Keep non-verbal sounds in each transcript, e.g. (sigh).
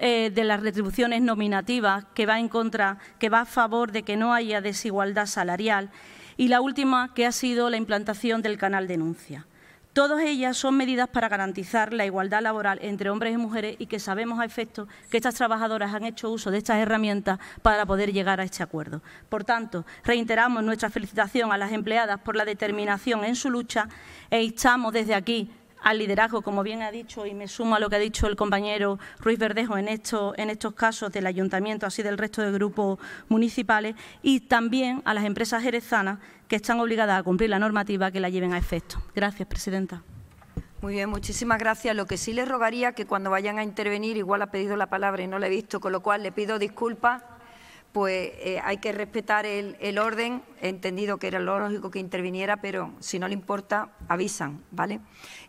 Eh, de las retribuciones nominativas que va en contra, que va a favor de que no haya desigualdad salarial y la última que ha sido la implantación del canal denuncia. Todas ellas son medidas para garantizar la igualdad laboral entre hombres y mujeres y que sabemos a efecto que estas trabajadoras han hecho uso de estas herramientas para poder llegar a este acuerdo. Por tanto, reiteramos nuestra felicitación a las empleadas por la determinación en su lucha e instamos desde aquí al liderazgo, como bien ha dicho, y me sumo a lo que ha dicho el compañero Ruiz Verdejo en, en estos casos del ayuntamiento, así del resto de grupos municipales, y también a las empresas jerezanas que están obligadas a cumplir la normativa que la lleven a efecto. Gracias, presidenta. Muy bien, muchísimas gracias. Lo que sí le rogaría que cuando vayan a intervenir, igual ha pedido la palabra y no la he visto, con lo cual le pido disculpas pues eh, hay que respetar el, orden. He entendido que era lógico que interviniera, pero si no le importa, avisan, ¿vale?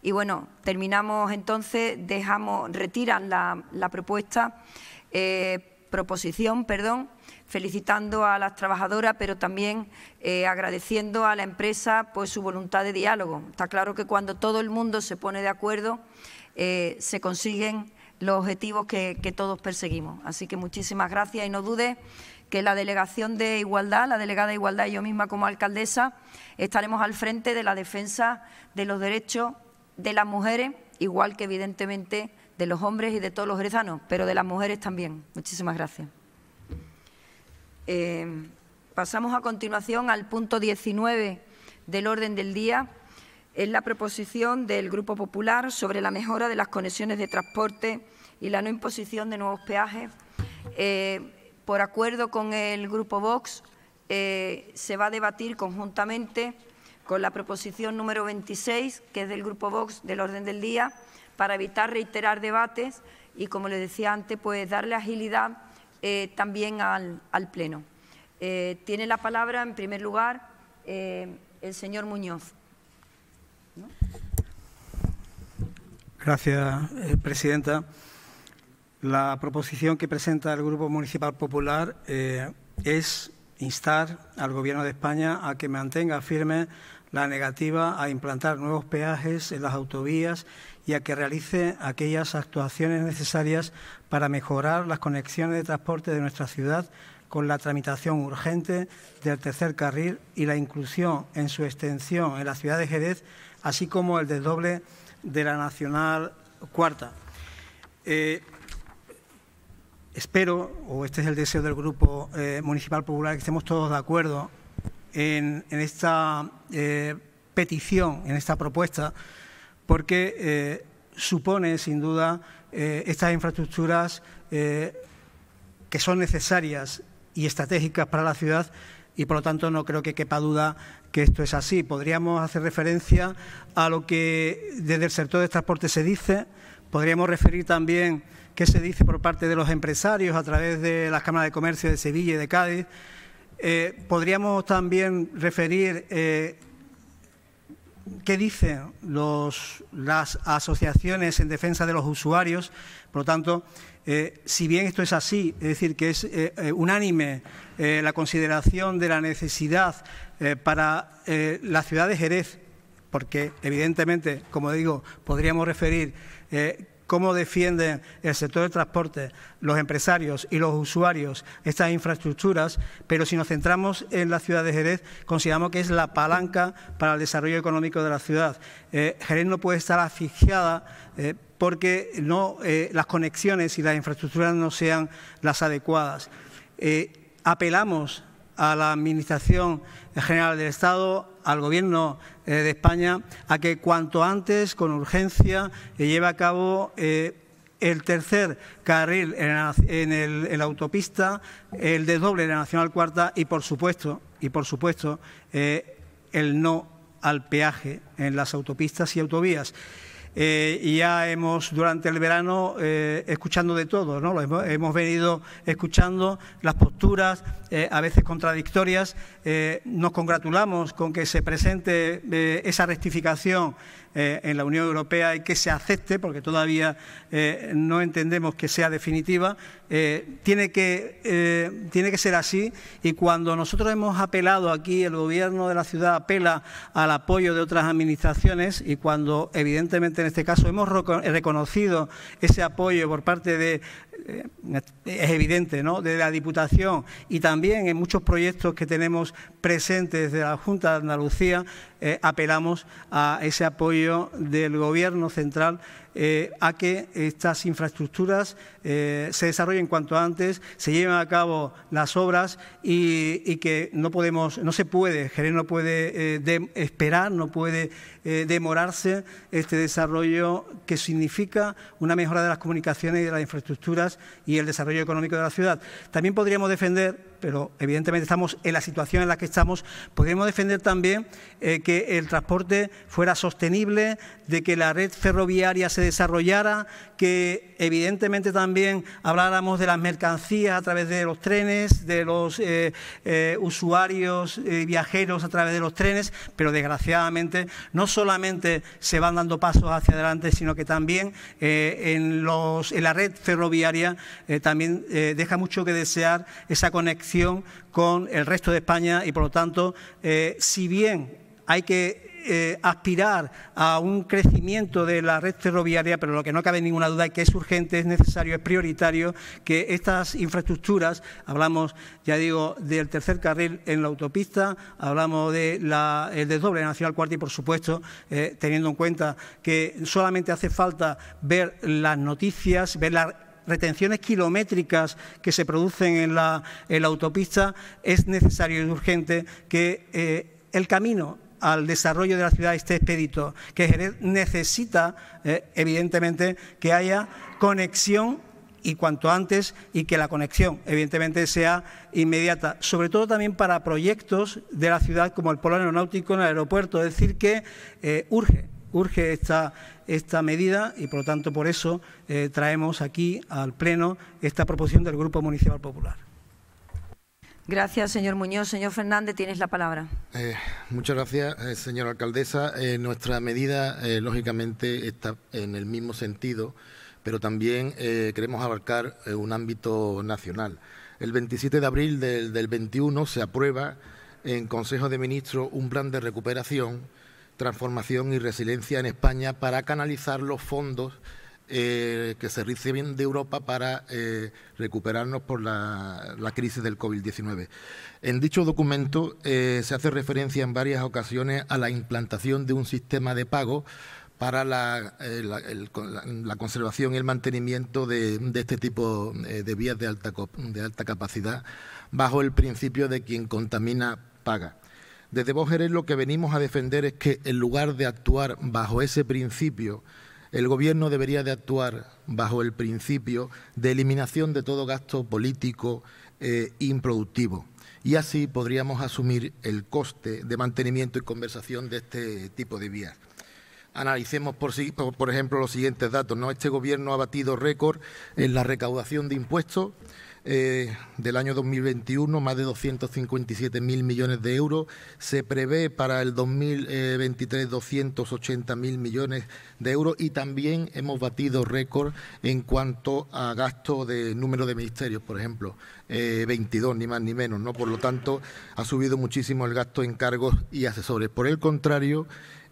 Y bueno, terminamos entonces, dejamos, retiran la, propuesta, eh, proposición, perdón, felicitando a las trabajadoras, pero también eh, agradeciendo a la empresa pues su voluntad de diálogo. Está claro que cuando todo el mundo se pone de acuerdo, se consiguen los objetivos que, que todos perseguimos. Así que muchísimas gracias y no dudes que la Delegación de Igualdad, la delegada de Igualdad y yo misma como alcaldesa, estaremos al frente de la defensa de los derechos de las mujeres, igual que evidentemente de los hombres y de todos los jerezanos, pero de las mujeres también. Muchísimas gracias. Eh, pasamos a continuación al punto 19 del orden del día. Es la proposición del Grupo Popular sobre la mejora de las conexiones de transporte y la no imposición de nuevos peajes. Eh, por acuerdo con el Grupo Vox, eh, se va a debatir conjuntamente con la proposición número 26, que es del Grupo Vox del orden del día, para evitar reiterar debates y, como les decía antes, pues darle agilidad eh, también al, Pleno. Eh, tiene la palabra, en primer lugar, el señor Muñoz. Gracias, Presidenta. La proposición que presenta el Grupo Municipal Popular eh, es instar al Gobierno de España a que mantenga firme la negativa a implantar nuevos peajes en las autovías y a que realice aquellas actuaciones necesarias para mejorar las conexiones de transporte de nuestra ciudad con la tramitación urgente del tercer carril y la inclusión en su extensión en la ciudad de Jerez, así como el desdoble de la Nacional Cuarta. Eh, espero, o este es el deseo del Grupo eh, Municipal Popular, que estemos todos de acuerdo en, esta eh, petición, en esta propuesta, porque eh, supone, sin duda, estas infraestructuras que son necesarias y estratégicas para la ciudad y, por lo tanto, no creo que quepa duda que esto es así. Podríamos hacer referencia a lo que desde el sector de transporte se dice, podríamos referir también qué se dice por parte de los empresarios a través de las cámaras de comercio de Sevilla y de Cádiz. Eh, podríamos también referir eh, qué dicen las asociaciones en defensa de los usuarios. Por lo tanto, eh, si bien esto es así, es decir, que es unánime la consideración de la necesidad para la ciudad de Jerez, porque evidentemente, como digo, podríamos referir cómo defienden el sector del transporte, los empresarios y los usuarios estas infraestructuras, pero si nos centramos en la ciudad de Jerez, consideramos que es la palanca para el desarrollo económico de la ciudad. Eh, Jerez no puede estar asfixiada eh, porque no, eh, las conexiones y las infraestructuras no sean las adecuadas. apelamos a la Administración General del Estado, al Gobierno eh, de España a que cuanto antes, con urgencia, eh, lleve a cabo eh, el tercer carril en la, autopista, el, de doble autopista, el la Nacional Cuarta y, por supuesto, y por supuesto el no al peaje en las autopistas y autovías. y ya hemos durante el verano escuchando de todo, ¿no? Hemos, venido escuchando las posturas, a veces contradictorias, eh, nos congratulamos con que se presente eh, esa rectificación eh, en la Unión Europea y que se acepte, porque todavía no entendemos que sea definitiva. tiene, que, tiene que ser así y cuando nosotros hemos apelado aquí, el Gobierno de la ciudad apela al apoyo de otras administraciones y cuando evidentemente en este caso hemos reconocido ese apoyo por parte de eh, es evidente, ¿no? de la Diputación y también en muchos proyectos que tenemos presentes de la Junta de Andalucía, eh, apelamos a ese apoyo del Gobierno central eh, a que estas infraestructuras eh, se desarrollen cuanto antes, se lleven a cabo las obras y, que no podemos, no se puede, Jerez no puede eh, esperar, no puede eh, demorarse este desarrollo que significa una mejora de las comunicaciones y de las infraestructuras y el desarrollo económico de la ciudad. También podríamos defender, pero evidentemente estamos en la situación en la que estamos, podríamos defender también que el transporte fuera sostenible, de que la red ferroviaria se desarrollara, que evidentemente también habláramos de las mercancías a través de los trenes, de los eh, eh, usuarios viajeros a través de los trenes, pero desgraciadamente no solamente se van dando pasos hacia adelante, sino que también eh, en, la red ferroviaria también deja mucho que desear esa conexión con el resto de España y por lo tanto, si bien hay que eh, aspirar a un crecimiento de la red ferroviaria, pero lo que no cabe ninguna duda es que es urgente, es necesario, es prioritario que estas infraestructuras, hablamos, ya digo, del tercer carril en la autopista, hablamos del de desdoble nacional cuarto y, por supuesto, eh, teniendo en cuenta que solamente hace falta ver las noticias, ver las retenciones kilométricas que se producen en la, autopista, es necesario y urgente que eh, el camino al desarrollo de la ciudad este expedito, que necesita, eh, evidentemente, que haya conexión y cuanto antes y que la conexión, evidentemente, sea inmediata, sobre todo también para proyectos de la ciudad como el polo aeronáutico en el aeropuerto, es decir, que eh, urge, urge esta, esta medida y, por lo tanto, por eso eh, traemos aquí al Pleno esta proposición del Grupo Municipal Popular. Gracias, señor Muñoz. Señor Fernández, tienes la palabra. Eh, muchas gracias, eh, señora alcaldesa. Eh, nuestra medida, lógicamente, está en el mismo sentido, pero también queremos abarcar un ámbito nacional. El 27 de abril del 21 se aprueba en Consejo de Ministros un plan de recuperación, transformación y resiliencia en España para canalizar los fondos eh, que se reciben de Europa para eh, recuperarnos por la, crisis del COVID-19. En dicho documento eh, se hace referencia en varias ocasiones a la implantación de un sistema de pago para la, conservación y el mantenimiento de, este tipo de vías de alta, de alta capacidad bajo el principio de quien contamina paga. Desde Bogeres lo que venimos a defender es que en lugar de actuar bajo ese principio, el Gobierno debería de actuar bajo el principio de eliminación de todo gasto político eh, improductivo y así podríamos asumir el coste de mantenimiento y conversación de este tipo de vías. Analicemos, por, por ejemplo, los siguientes datos. ¿no? Este Gobierno ha batido récord en la recaudación de impuestos eh, del año 2021, más de 257.000 millones de euros. Se prevé para el 2023 280.000 millones de euros y también hemos batido récord en cuanto a gasto de número de ministerios, por ejemplo, 22, eh, ni más ni menos. ¿no? Por lo tanto, ha subido muchísimo el gasto en cargos y asesores. Por el contrario,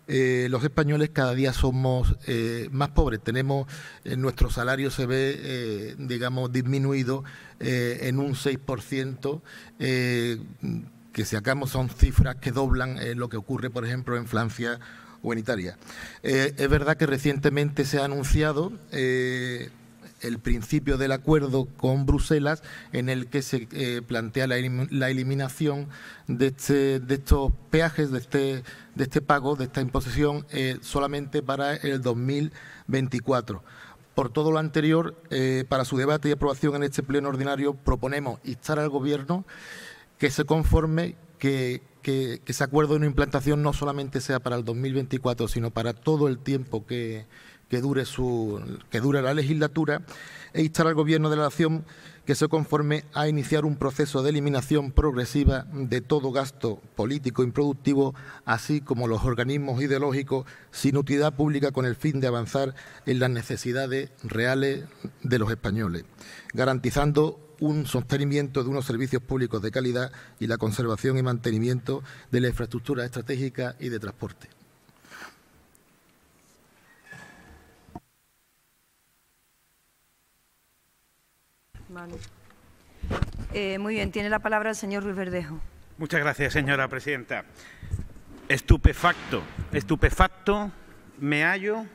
eh, los españoles cada día somos eh, más pobres. Tenemos, eh, nuestro salario se ve, digamos, disminuido en un 6%. que si acabamos son cifras que doblan lo que ocurre, por ejemplo, en Francia o en Italia. es verdad que recientemente se ha anunciado el principio del acuerdo con Bruselas en el que se eh, plantea la, eliminación de, este, de, estos peajes, de este, de este pago, de esta imposición, eh, solamente para el 2024. Por todo lo anterior, eh, para su debate y aprobación en este pleno ordinario, proponemos instar al Gobierno que se conforme, que, que, que ese acuerdo de una implantación no solamente sea para el 2024, sino para todo el tiempo que, que dure, su, que la legislatura e instar al Gobierno de la Nación que se conforme a iniciar un proceso de eliminación progresiva de todo gasto político improductivo, así como los organismos ideológicos sin utilidad pública con el fin de avanzar en las necesidades reales de los españoles, garantizando un sostenimiento de unos servicios públicos de calidad y la conservación y mantenimiento de la infraestructura estratégica y de transporte. Eh, muy bien, tiene la palabra el señor Ruiz Verdejo. Muchas gracias, señora presidenta. Estupefacto, estupefacto me hallo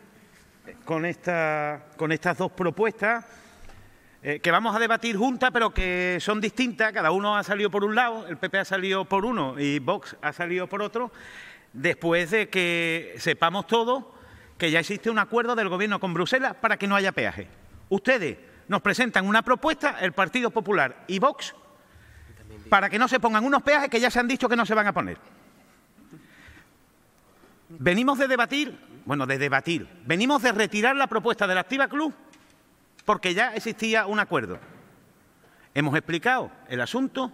con, esta, con estas dos propuestas eh, que vamos a debatir juntas, pero que son distintas. Cada uno ha salido por un lado, el PP ha salido por uno y Vox ha salido por otro, después de que sepamos todos que ya existe un acuerdo del Gobierno con Bruselas para que no haya peaje. Ustedes nos presentan una propuesta, el Partido Popular y Vox, para que no se pongan unos peajes que ya se han dicho que no se van a poner. Venimos de debatir, bueno, de debatir, venimos de retirar la propuesta de la Activa Club porque ya existía un acuerdo. Hemos explicado el asunto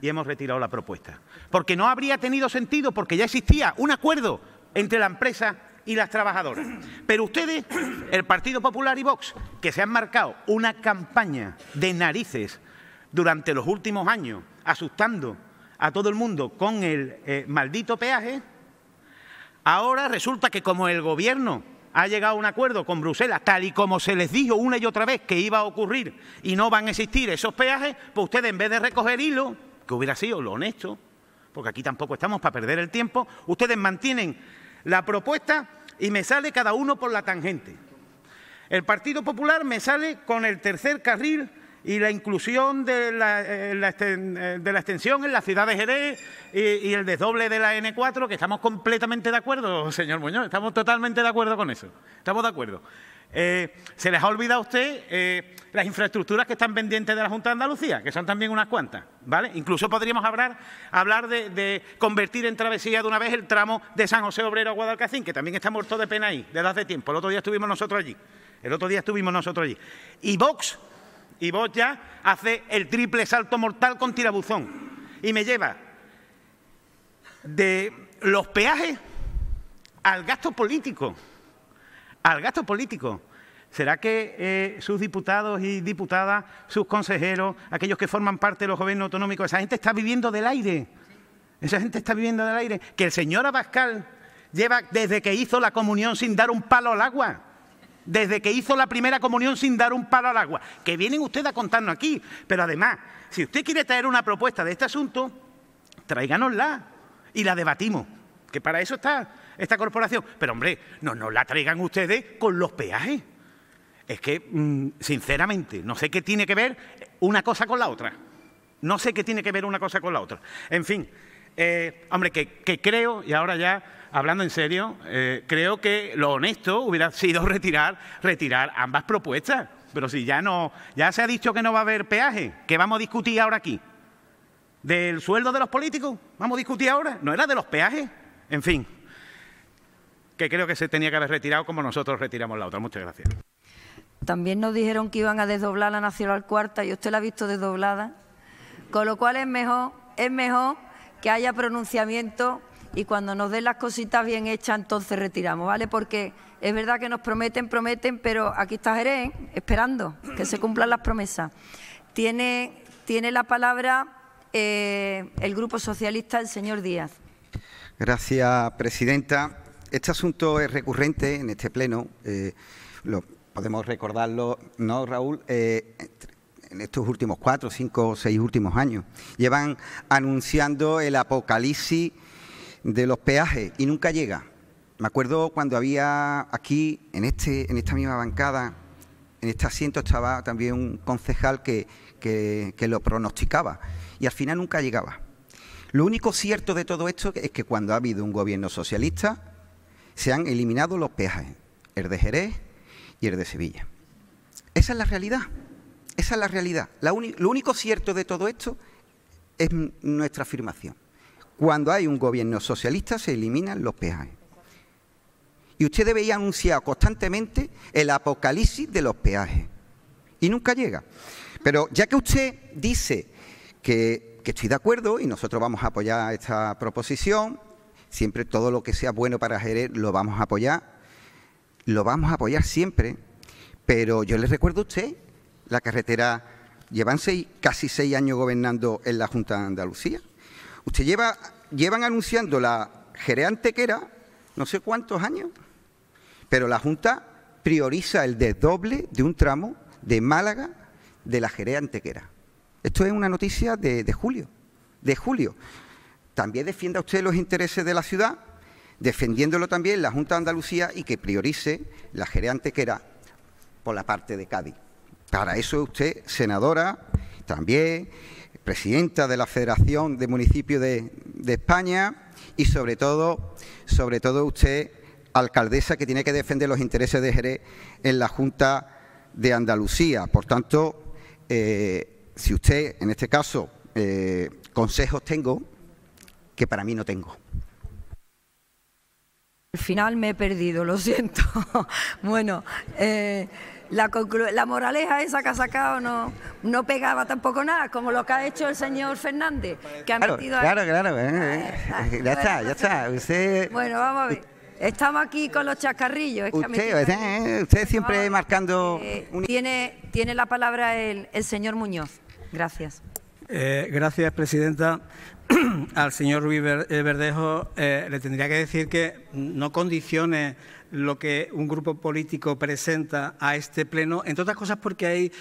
y hemos retirado la propuesta. Porque no habría tenido sentido porque ya existía un acuerdo entre la empresa y las trabajadoras. Pero ustedes, el Partido Popular y Vox, que se han marcado una campaña de narices durante los últimos años, asustando a todo el mundo con el eh, maldito peaje, ahora resulta que como el Gobierno ha llegado a un acuerdo con Bruselas, tal y como se les dijo una y otra vez que iba a ocurrir y no van a existir esos peajes, pues ustedes en vez de recoger hilo, que hubiera sido lo honesto, porque aquí tampoco estamos para perder el tiempo, ustedes mantienen la propuesta y me sale cada uno por la tangente. El Partido Popular me sale con el tercer carril y la inclusión de la, eh, eh, extensión en la ciudad de Jerez y, y el desdoble de la N4, que estamos completamente de acuerdo, señor Muñoz, estamos totalmente de acuerdo con eso, estamos de acuerdo. Eh, ¿Se les ha olvidado a usted eh, las infraestructuras que están pendientes de la Junta de Andalucía, que son también unas cuantas? ¿vale? Incluso podríamos hablar, de, convertir en travesía de una vez el tramo de San José Obrero a Guadalcacín, que también está muerto de pena ahí, desde hace tiempo. El otro día estuvimos nosotros allí. El otro día estuvimos nosotros allí. Y Vox, y Vox ya hace el triple salto mortal con tirabuzón. Y me lleva de los peajes al gasto político al gasto político. ¿Será que eh, sus diputados y diputadas, sus consejeros, aquellos que forman parte de los gobiernos autonómicos, esa gente está viviendo del aire? Esa gente está viviendo del aire. Que el señor Abascal lleva desde que hizo la comunión sin dar un palo al agua. Desde que hizo la primera comunión sin dar un palo al agua. Que vienen ustedes a contarnos aquí. Pero además, si usted quiere traer una propuesta de este asunto, tráiganosla y la debatimos. Que para eso está esta corporación. Pero hombre, no nos la traigan ustedes con los peajes. Es que, mm, sinceramente, no sé qué tiene que ver una cosa con la otra. No sé qué tiene que ver una cosa con la otra. En fin, eh, hombre, que, creo, y ahora ya hablando en serio, eh, creo que lo honesto hubiera sido (laughs) retirar, retirar ambas propuestas. Pero si ya no, ya se ha dicho que no va a haber peaje, ¿qué vamos a discutir ahora aquí? ¿Del sueldo de los políticos? ¿Vamos a discutir ahora? ¿No era de los peajes? En fin que creo que se tenía que haber retirado como nosotros retiramos la otra. Muchas gracias. También nos dijeron que iban a desdoblar la Nacional Cuarta y usted la ha visto desdoblada, con lo cual es mejor, es mejor que haya pronunciamiento y cuando nos den las cositas bien hechas entonces retiramos, ¿vale? Porque es verdad que nos prometen, prometen, pero aquí está Jerez ¿eh? esperando que se cumplan las promesas. Tiene, tiene la palabra eh, el Grupo Socialista, el señor Díaz. Gracias, presidenta. Este asunto es recurrente en este pleno. Eh, podemos recordarlo, ¿no, Raúl? Eh, en estos últimos cuatro, cinco, o seis últimos años. Llevan anunciando el apocalipsis de los peajes y nunca llega. Me acuerdo cuando había aquí, en, este, esta misma bancada, en este asiento estaba también un concejal que lo pronosticaba y al final nunca llegaba. Lo único cierto de todo esto es que cuando ha habido un gobierno socialista, se han eliminado los peajes, el de Jerez y el de Sevilla. Esa es la realidad, esa es la realidad. lo único cierto de todo esto es nuestra afirmación. Cuando hay un gobierno socialista se eliminan los peajes. Y usted debería anunciar constantemente el apocalipsis de los peajes. Y nunca llega. Pero ya que usted dice que, que estoy de acuerdo y nosotros vamos a apoyar esta proposición, Siempre todo lo que sea bueno para Jerez lo vamos a apoyar, lo vamos a apoyar siempre, pero yo les recuerdo a usted la carretera, llevan seis, casi seis años gobernando en la Junta de Andalucía. Usted lleva, llevan anunciando la Jerez Antequera no sé cuántos años, pero la Junta prioriza el desdoble de un tramo de Málaga de la Jerez Antequera. Esto es una noticia de julio, de julio también defienda usted los intereses de la ciudad, defendiéndolo también la Junta de Andalucía y que priorice la que era por la parte de Cádiz. Para eso usted, senadora, también presidenta de la Federación de Municipios de, España y sobre todo, sobre todo usted, alcaldesa que tiene que defender los intereses de Jerez en la Junta de Andalucía. Por tanto, eh, si usted, en este caso, eh, consejos tengo, que para mí no tengo. Al final me he perdido, lo siento. (laughs) bueno, eh, la, la, moraleja esa que ha sacado no, no pegaba tampoco nada, como lo que ha hecho el señor Fernández, que ha claro, Claro, claro, eh, ah, eh, ah, ya está, ya está. Usted... Bueno, vamos a ver. Estamos aquí con los chascarrillos. usted, siempre marcando... Tiene, tiene la palabra el, el señor Muñoz. Gracias. Eh, gracias, presidenta. (clears throat) Al señor Ruiz eh, Verdejo eh, le tendría que decir que no condicione lo que un grupo político presenta a este Pleno, entre otras cosas porque hay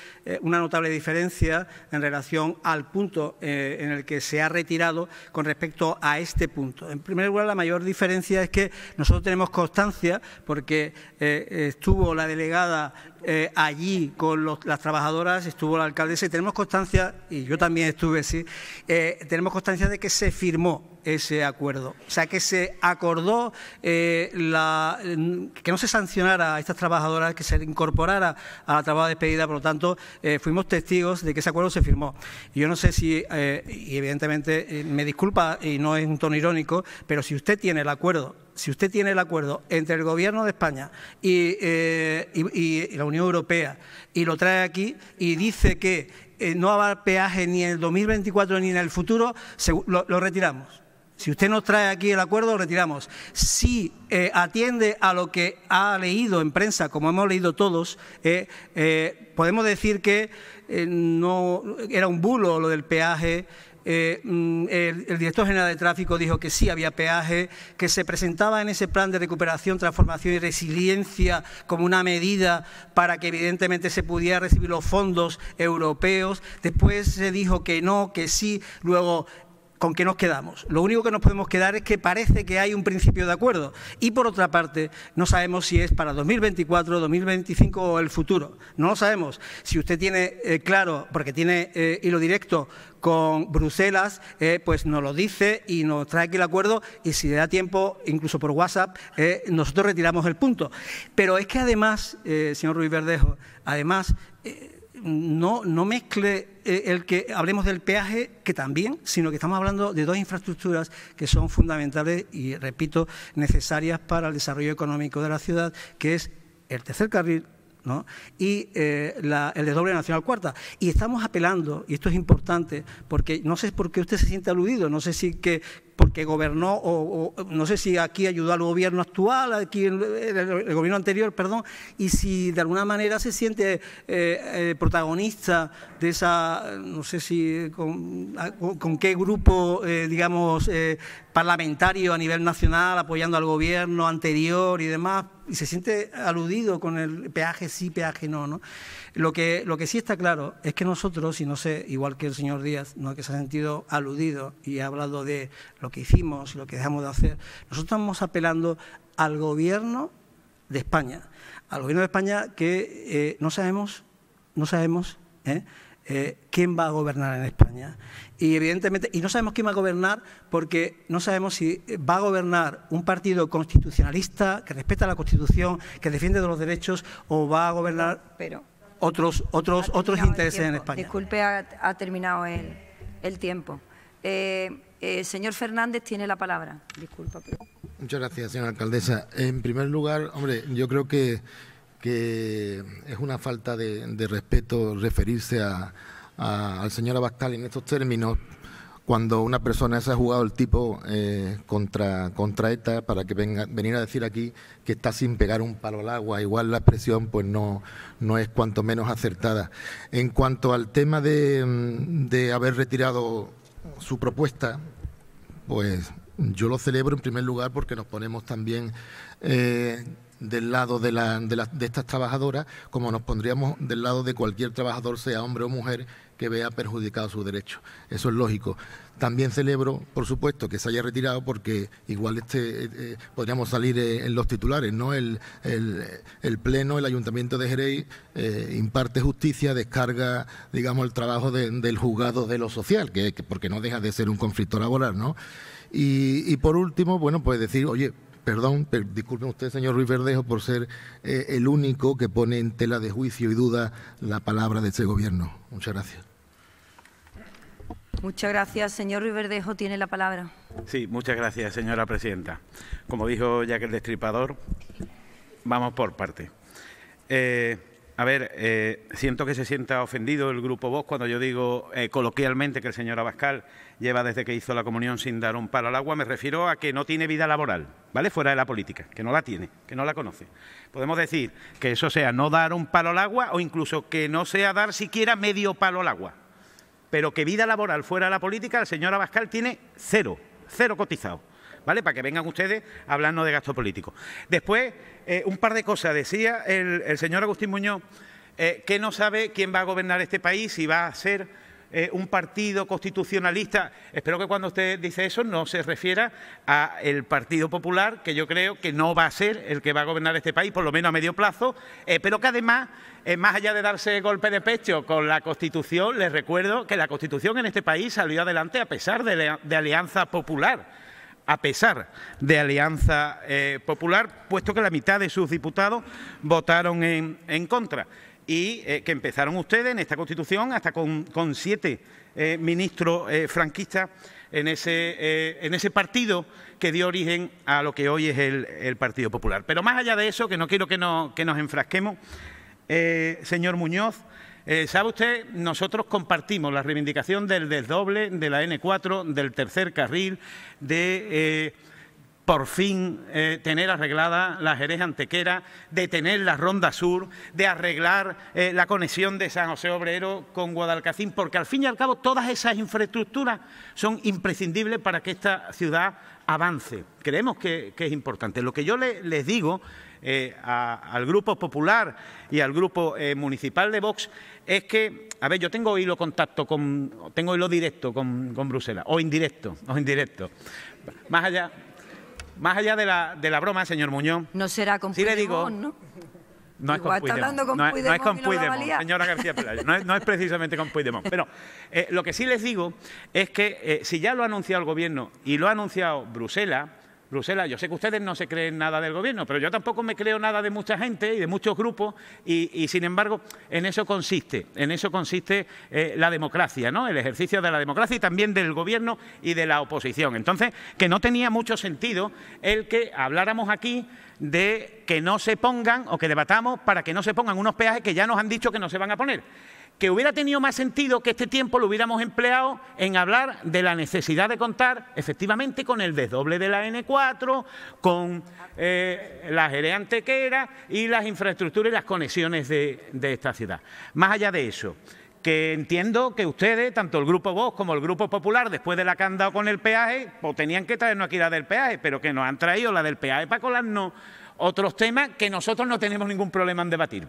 una notable diferencia en relación al punto en el que se ha retirado con respecto a este punto. En primer lugar, la mayor diferencia es que nosotros tenemos constancia, porque estuvo la delegada eh, allí con las trabajadoras, estuvo la alcaldesa y tenemos constancia, y yo también estuve, sí, eh, tenemos constancia de que se firmó ese acuerdo. O sea, que se acordó eh, la, que no se sancionara a estas trabajadoras, que se incorporara a la trabajada despedida. Por lo tanto, fuimos testigos de que ese acuerdo se firmó. Yo no sé si, y evidentemente me disculpa y no es un tono irónico, pero si usted tiene el acuerdo si usted tiene el acuerdo entre el Gobierno de España y, eh, la Unión Europea y lo trae aquí y dice que eh, no va a haber peaje ni en el 2024 ni en el futuro, lo, retiramos. Si usted nos trae aquí el acuerdo, lo retiramos. Si eh, atiende a lo que ha leído en prensa, como hemos leído todos, podemos decir que no era un bulo lo del peaje eh, mm, el, el, director general de tráfico dijo que sí había peaje, que se presentaba en ese plan de recuperación, transformación y resiliencia como una medida para que evidentemente se pudiera recibir los fondos europeos. Después se dijo que no, que sí. Luego ¿con qué nos quedamos? Lo único que nos podemos quedar es que parece que hay un principio de acuerdo y por otra parte no sabemos si es para 2024, 2025 o el futuro. No lo sabemos. Si usted tiene eh, claro, porque tiene eh, hilo directo con Bruselas, eh, pues nos lo dice y nos trae aquí el acuerdo y si le da tiempo, incluso por WhatsApp, nosotros retiramos el punto. Pero es que además, señor Ruiz Verdejo, además no, no mezcle eh, el que hablemos del peaje, que también, sino que estamos hablando de dos infraestructuras que son fundamentales y, repito, necesarias para el desarrollo económico de la ciudad, que es el tercer carril ¿no? y eh, la, el de doble nacional cuarta. Y estamos apelando, y esto es importante, porque no sé por qué usted se siente aludido, no sé si que porque gobernó, o, no sé si aquí ayudó al gobierno actual, aquí el, gobierno anterior, perdón, y si de alguna manera se siente eh, eh, protagonista de esa, no sé si con, qué grupo, eh, digamos, parlamentario a nivel nacional apoyando al gobierno anterior y demás, y se siente aludido con el peaje sí, peaje no, ¿no? Lo que, lo que sí está claro es que nosotros, y no sé, igual que el señor Díaz, ¿no? que se ha sentido aludido y ha hablado de lo que hicimos y lo que dejamos de hacer, nosotros estamos apelando al gobierno de España, al gobierno de España que eh, no sabemos, no sabemos ¿eh? Eh, quién va a gobernar en España. Y evidentemente, y no sabemos quién va a gobernar porque no sabemos si va a gobernar un partido constitucionalista que respeta la Constitución, que defiende de los derechos, o va a gobernar otros, otros, otros intereses en España. Disculpe, ha, terminado el, el tiempo. Eh, eh, señor Fernández tiene la palabra. Disculpa. Muchas gracias, señora alcaldesa. En primer lugar, hombre, yo creo que, que es una falta de, de respeto referirse a, al señor Abascal en estos términos, cuando una persona se ha jugado el tipo eh, contra, contra para que venga, venir a decir aquí que está sin pegar un palo al agua, igual la expresión pues no, es cuanto menos acertada. En cuanto al tema mm, de, haber retirado su propuesta, pues yo lo celebro en primer lugar porque nos ponemos también eh, del lado de, la, de, de, estas trabajadoras como nos pondríamos del lado de cualquier trabajador, sea hombre o mujer, que vea perjudicado su derecho. Eso es lógico. También celebro, por supuesto, que se haya retirado porque igual este eh, eh, podríamos salir eh, en los titulares, ¿no? El, Pleno, el Ayuntamiento de Jerez imparte justicia, descarga, digamos, el trabajo del juzgado de lo social, que, porque no deja de ser un conflicto laboral, ¿no? y por último, bueno, pues decir, oye, perdón, disculpe disculpen usted, señor Ruiz Verdejo, por ser eh, el único que pone en tela de juicio y duda la palabra de este gobierno. Muchas gracias. Muchas gracias. Señor Ruiz Verdejo, tiene la palabra. Sí, muchas gracias, señora presidenta. Como dijo Jack el Destripador, vamos por parte. Eh, a ver, eh, siento que se sienta ofendido el Grupo Vox cuando yo digo eh, coloquialmente que el señor Abascal lleva desde que hizo la comunión sin dar un palo al agua. Me refiero a que no tiene vida laboral, ¿vale? Fuera de la política, que no la tiene, que no la conoce. Podemos decir que eso sea no dar un palo al agua o incluso que no sea dar siquiera medio palo al agua. Pero que vida laboral fuera de la política, el señor Abascal tiene cero, cero cotizado. Para que vengan ustedes hablando de gasto político. Después, eh, un par de cosas. Decía el, señor Agustín Muñoz eh, que no sabe quién va a gobernar este país, si va a ser eh, un partido constitucionalista. Espero que cuando usted dice eso no se refiera al Partido Popular, que yo creo que no va a ser el que va a gobernar este país, por lo menos a medio plazo, pero que además más allá de darse golpe de pecho con la Constitución, les recuerdo que la Constitución en este país salió adelante a pesar de alianza popular a pesar de Alianza eh, Popular, puesto que la mitad de sus diputados votaron en, contra y eh, que empezaron ustedes en esta Constitución hasta con, siete eh, ministros franquistas en ese, partido que dio origen a lo que hoy es el, Partido Popular. Pero más allá de eso, que no quiero que nos enfrasquemos, señor Muñoz, eh, Sabe usted, nosotros compartimos la reivindicación del desdoble de la N4, del tercer carril, de eh, por fin eh, tener arreglada la Jerez Antequera, de tener la Ronda Sur, de arreglar la conexión de San José Obrero con Guadalcacín, porque al fin y al cabo todas esas infraestructuras son imprescindibles para que esta ciudad avance. Creemos que, es importante. Lo que yo les digo eh, al Grupo Popular y al Grupo eh, Municipal de Vox es que, a ver, yo tengo hilo contacto con, tengo hilo directo con, Bruselas, o indirecto, o indirecto. Más allá, más allá de la, broma, señor Muñoz. No será con sí le digo, ¿no? No es, con con no, es con Puigdemont. señora García Pelayo. No es, precisamente con Puigdemont. Pero eh, lo que sí les digo es que si ya lo ha anunciado el Gobierno y lo ha anunciado Bruselas, Bruselas, yo sé que ustedes no se creen nada del gobierno, pero yo tampoco me creo nada de mucha gente y de muchos grupos y, sin embargo, en eso consiste, en eso consiste eh, la democracia, ¿no? El ejercicio de la democracia y también del gobierno y de la oposición. Entonces, que no tenía mucho sentido el que habláramos aquí de que no se pongan o que debatamos para que no se pongan unos peajes que ya nos han dicho que no se van a poner que hubiera tenido más sentido que este tiempo lo hubiéramos empleado en hablar de la necesidad de contar efectivamente con el desdoble de la N4, con eh, la que era y las infraestructuras y las conexiones de, esta ciudad. Más allá de eso, que entiendo que ustedes, tanto el Grupo Vox como el Grupo Popular, después de la que han dado con el peaje, pues tenían que traernos aquí la del peaje, pero que nos han traído la del peaje para colarnos otros temas que nosotros no tenemos ningún problema en debatir.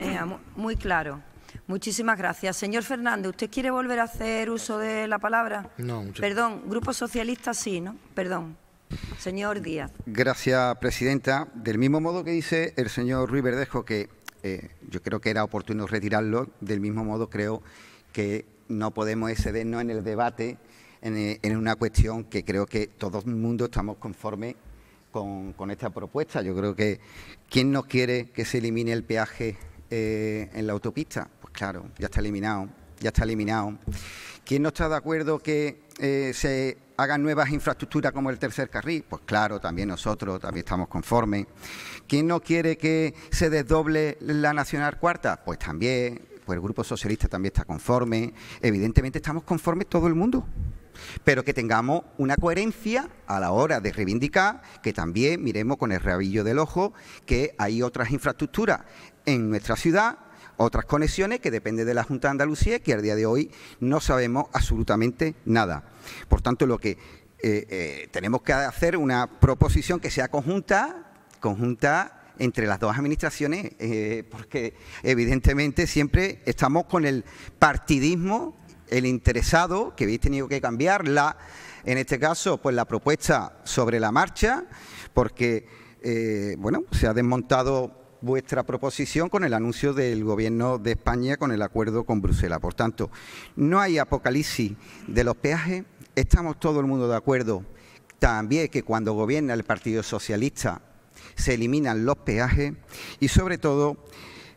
Eh, muy claro. Muchísimas gracias. Señor Fernández, ¿usted quiere volver a hacer uso de la palabra? No, muchas Perdón, Grupo Socialista sí, ¿no? Perdón. Señor Díaz. Gracias, presidenta. Del mismo modo que dice el señor Ruiz Verdejo, que eh, yo creo que era oportuno retirarlo, del mismo modo creo que no podemos excedernos en el debate en, eh, una cuestión que creo que todo el mundo estamos conformes con, con esta propuesta. Yo creo que ¿quién no quiere que se elimine el peaje eh, en la autopista, pues claro, ya está eliminado, ya está eliminado. ¿Quién no está de acuerdo que eh, se hagan nuevas infraestructuras como el tercer carril? Pues claro, también nosotros, también estamos conformes. ¿Quién no quiere que se desdoble la Nacional Cuarta? Pues también, pues el Grupo Socialista también está conforme. Evidentemente estamos conformes todo el mundo pero que tengamos una coherencia a la hora de reivindicar, que también miremos con el rabillo del ojo que hay otras infraestructuras en nuestra ciudad otras conexiones que dependen de la Junta de Andalucía que al día de hoy no sabemos absolutamente nada. Por tanto, lo que eh, eh, tenemos que hacer una proposición que sea conjunta, conjunta entre las dos administraciones, eh, porque evidentemente siempre estamos con el partidismo el interesado, que habéis tenido que cambiarla, en este caso, pues la propuesta sobre la marcha, porque, eh, bueno, se ha desmontado vuestra proposición con el anuncio del Gobierno de España con el acuerdo con Bruselas. Por tanto, no hay apocalipsis de los peajes, estamos todo el mundo de acuerdo también que cuando gobierna el Partido Socialista se eliminan los peajes y sobre todo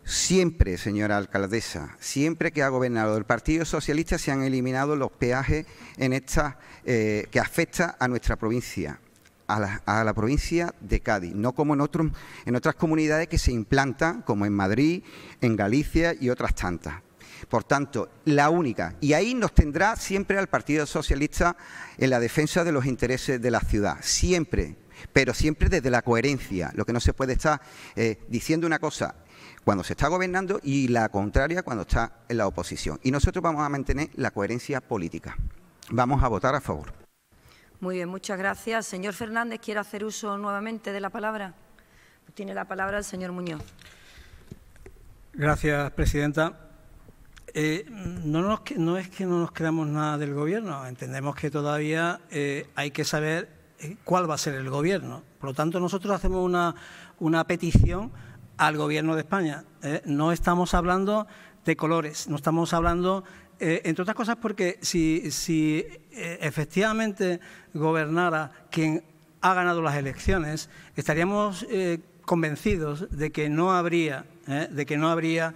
Siempre, señora alcaldesa, siempre que ha gobernado el Partido Socialista se han eliminado los peajes en eh, que afecta a nuestra provincia. A la, provincia de Cádiz, no como en, en otras comunidades que se implantan, como en Madrid, en Galicia y otras tantas. Por tanto, la única. Y ahí nos tendrá siempre al Partido Socialista en la defensa de los intereses de la ciudad, siempre, pero siempre desde la coherencia. Lo que no se puede estar eh, diciendo una cosa cuando se está gobernando y la contraria cuando está en la oposición. Y nosotros vamos a mantener la coherencia política. Vamos a votar a favor. Muy bien, muchas gracias. Señor Fernández, ¿quiere hacer uso nuevamente de la palabra? Tiene la palabra el señor Muñoz. Gracias, presidenta. Eh, no, no, es que no nos creamos nada del gobierno, entendemos que todavía eh, hay que saber eh, cuál va a ser el gobierno. Por lo tanto, nosotros hacemos una petición al gobierno de España. ¿eh? no estamos hablando de colores, no estamos hablando, eh, entre otras cosas, porque si, si eh, efectivamente gobernara quien ha ganado las elecciones, estaríamos convencidos de que no habría, de que no habría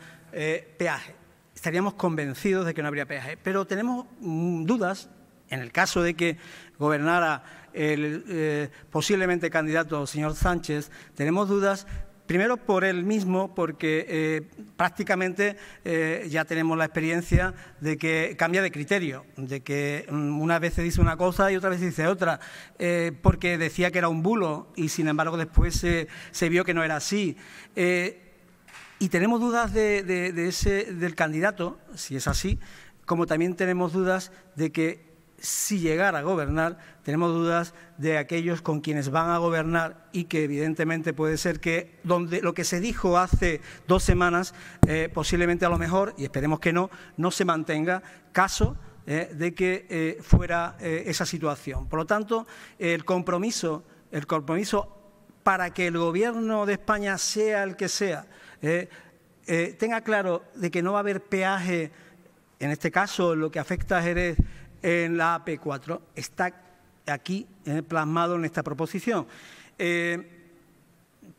peaje. Estaríamos convencidos de que no habría peaje. Pero tenemos mm, dudas, en el caso de que gobernara el posiblemente candidato señor Sánchez, tenemos dudas Primero por él mismo, porque eh, prácticamente eh, ya tenemos la experiencia de que cambia de criterio, de que mm, una vez se dice una cosa y otra vez se dice otra, eh, porque decía que era un bulo y sin embargo después se, vio que no era así. y tenemos dudas de ese, del candidato, si es así, como también tenemos dudas de que si llegara a gobernar, tenemos dudas de aquellos con quienes van a gobernar y que evidentemente puede ser que donde lo que se dijo hace dos semanas, eh, posiblemente a lo mejor, y esperemos que no, no se mantenga caso eh, de que eh, fuera esa situación. Por lo tanto, el compromiso, el compromiso para que el Gobierno de España sea el que sea, tenga claro de que no va a haber peaje, en este caso lo que afecta a Jerez, en la AP4. Está aquí eh, plasmado en esta proposición. Eh,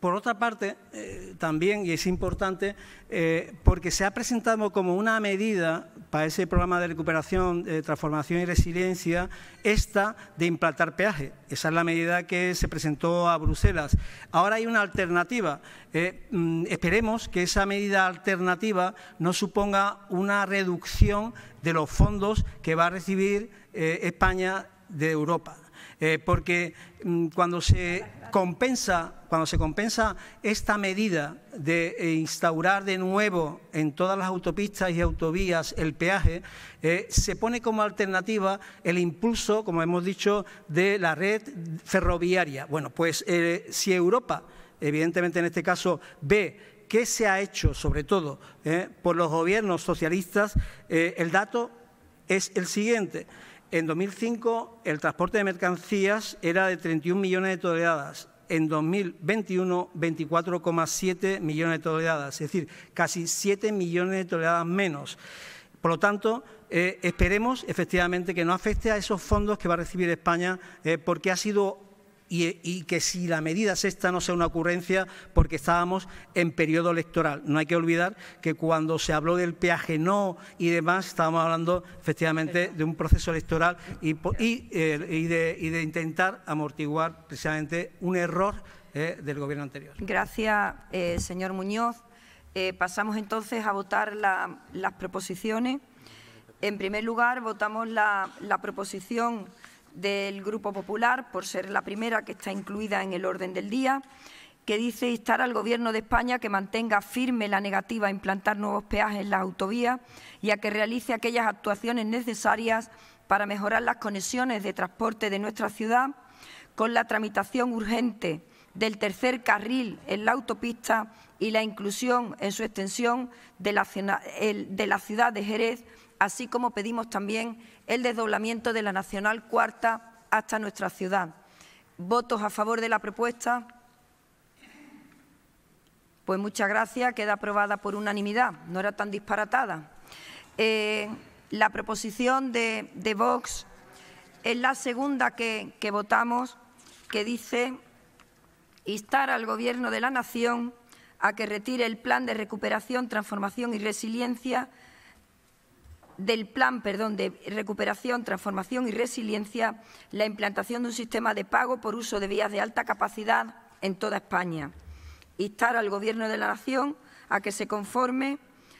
por otra parte, eh, también, y es importante, eh, porque se ha presentado como una medida para ese programa de recuperación, transformación y resiliencia, esta de implantar peaje. Esa es la medida que se presentó a Bruselas. Ahora hay una alternativa. Eh, mm, esperemos que esa medida alternativa no suponga una reducción de los fondos que va a recibir España de Europa. porque mm, cuando se compensa cuando se compensa esta medida de eh, instaurar de nuevo en todas las autopistas y autovías el peaje, eh, se pone como alternativa el impulso, como hemos dicho, de la red ferroviaria. Bueno, pues eh, si Europa, evidentemente en este caso, ve qué se ha hecho, sobre todo por los gobiernos socialistas, el dato es el siguiente. En 2005 el transporte de mercancías era de 31 millones de toneladas, en 2021 24,7 millones de toneladas, es decir, casi 7 millones de toneladas menos. Por lo tanto, eh, esperemos efectivamente que no afecte a esos fondos que va a recibir España, eh, porque ha sido y, que si la medida es esta no sea una ocurrencia porque estábamos en periodo electoral. No hay que olvidar que cuando se habló del peaje no y demás, estábamos hablando efectivamente de un proceso electoral y, eh, y, de, intentar amortiguar precisamente un error eh, del gobierno anterior. Gracias, eh, señor Muñoz. pasamos entonces a votar las proposiciones. En primer lugar, votamos la proposición del Grupo Popular, por ser la primera que está incluida en el orden del día, que dice instar al Gobierno de España que mantenga firme la negativa a implantar nuevos peajes en las autovías y a que realice aquellas actuaciones necesarias para mejorar las conexiones de transporte de nuestra ciudad con la tramitación urgente del tercer carril en la autopista y la inclusión en su extensión de la, ciudad de Jerez, así como pedimos también el desdoblamiento de la Nacional Cuarta hasta nuestra ciudad. ¿Votos a favor de la propuesta? Pues muchas gracias, queda aprobada por unanimidad, no era tan disparatada. Eh, la proposición de, Vox es la segunda que votamos, que dice instar al Gobierno de la Nación a que retire el plan de recuperación, transformación y resiliencia del plan, perdón, de recuperación, transformación y resiliencia, la implantación de un sistema de pago por uso de vías de alta capacidad en toda España. Instar al Gobierno de la Nación a que se conforme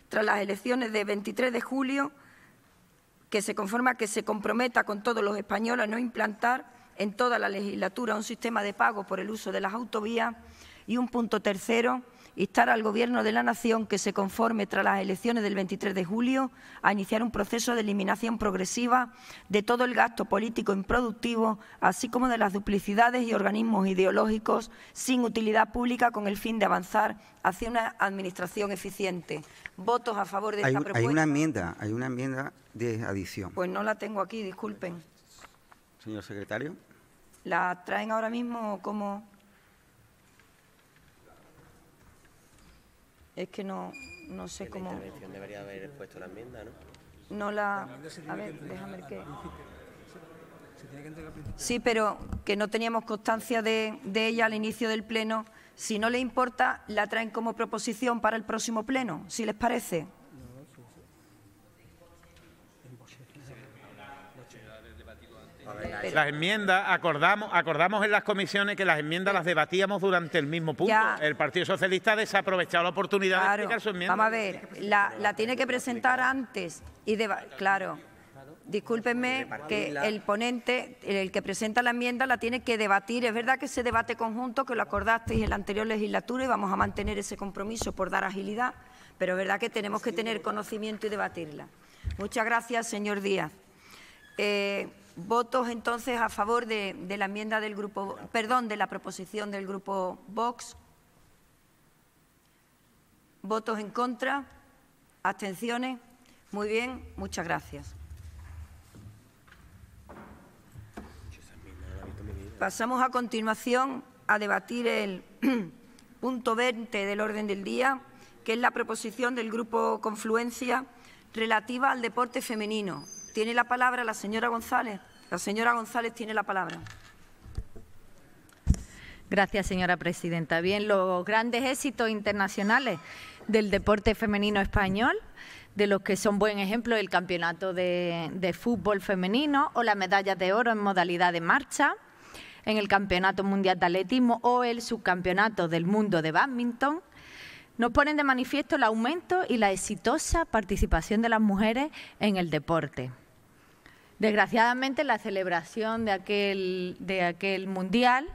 tras las elecciones de 23 de julio, que se conforma que se comprometa con todos los españoles a no implantar en toda la legislatura un sistema de pago por el uso de las autovías y un punto tercero, instar al Gobierno de la Nación que se conforme tras las elecciones del 23 de julio a iniciar un proceso de eliminación progresiva de todo el gasto político improductivo, así como de las duplicidades y organismos ideológicos sin utilidad pública con el fin de avanzar hacia una administración eficiente. ¿Votos a favor de esta propuesta? Hay una enmienda, hay una enmienda de adición. Pues no la tengo aquí, disculpen. Señor secretario. ¿La traen ahora mismo o cómo? Es que no, sé cómo. La debería haber puesto la enmienda, ¿no? No la. A ver, déjame que. Sí, pero que no teníamos constancia de, de, ella al inicio del pleno. Si no le importa, la traen como proposición para el próximo pleno, si les parece. las enmiendas, acordamos, acordamos en las comisiones que las enmiendas las debatíamos durante el mismo punto. El Partido Socialista ha desaprovechado la oportunidad de explicar su enmienda. Vamos a ver, la, tiene que presentar antes y claro. Discúlpenme que el ponente, el que presenta la enmienda, la tiene que debatir. Es verdad que ese debate conjunto, que lo acordasteis en la anterior legislatura, y vamos a mantener ese compromiso por dar agilidad, pero es verdad que tenemos que tener conocimiento y debatirla. Muchas gracias, señor Díaz. Eh, Votos entonces a favor de, la enmienda del grupo, perdón, de la proposición del grupo Vox. Votos en contra. Abstenciones. Muy bien, muchas gracias. Pasamos a continuación a debatir el (clears throat) punto 20 del orden del día, que es la proposición del Grupo Confluencia relativa al deporte femenino, tiene la palabra la señora González. La señora González tiene la palabra. Gracias, señora presidenta. Bien, los grandes éxitos internacionales del deporte femenino español, de los que son buen ejemplo el campeonato de, fútbol femenino o la medalla de oro en modalidad de marcha en el Campeonato Mundial de Atletismo o el Subcampeonato del Mundo de Badminton nos ponen de manifiesto el aumento y la exitosa participación de las mujeres en el deporte. Desgraciadamente, la celebración de aquel, mundial,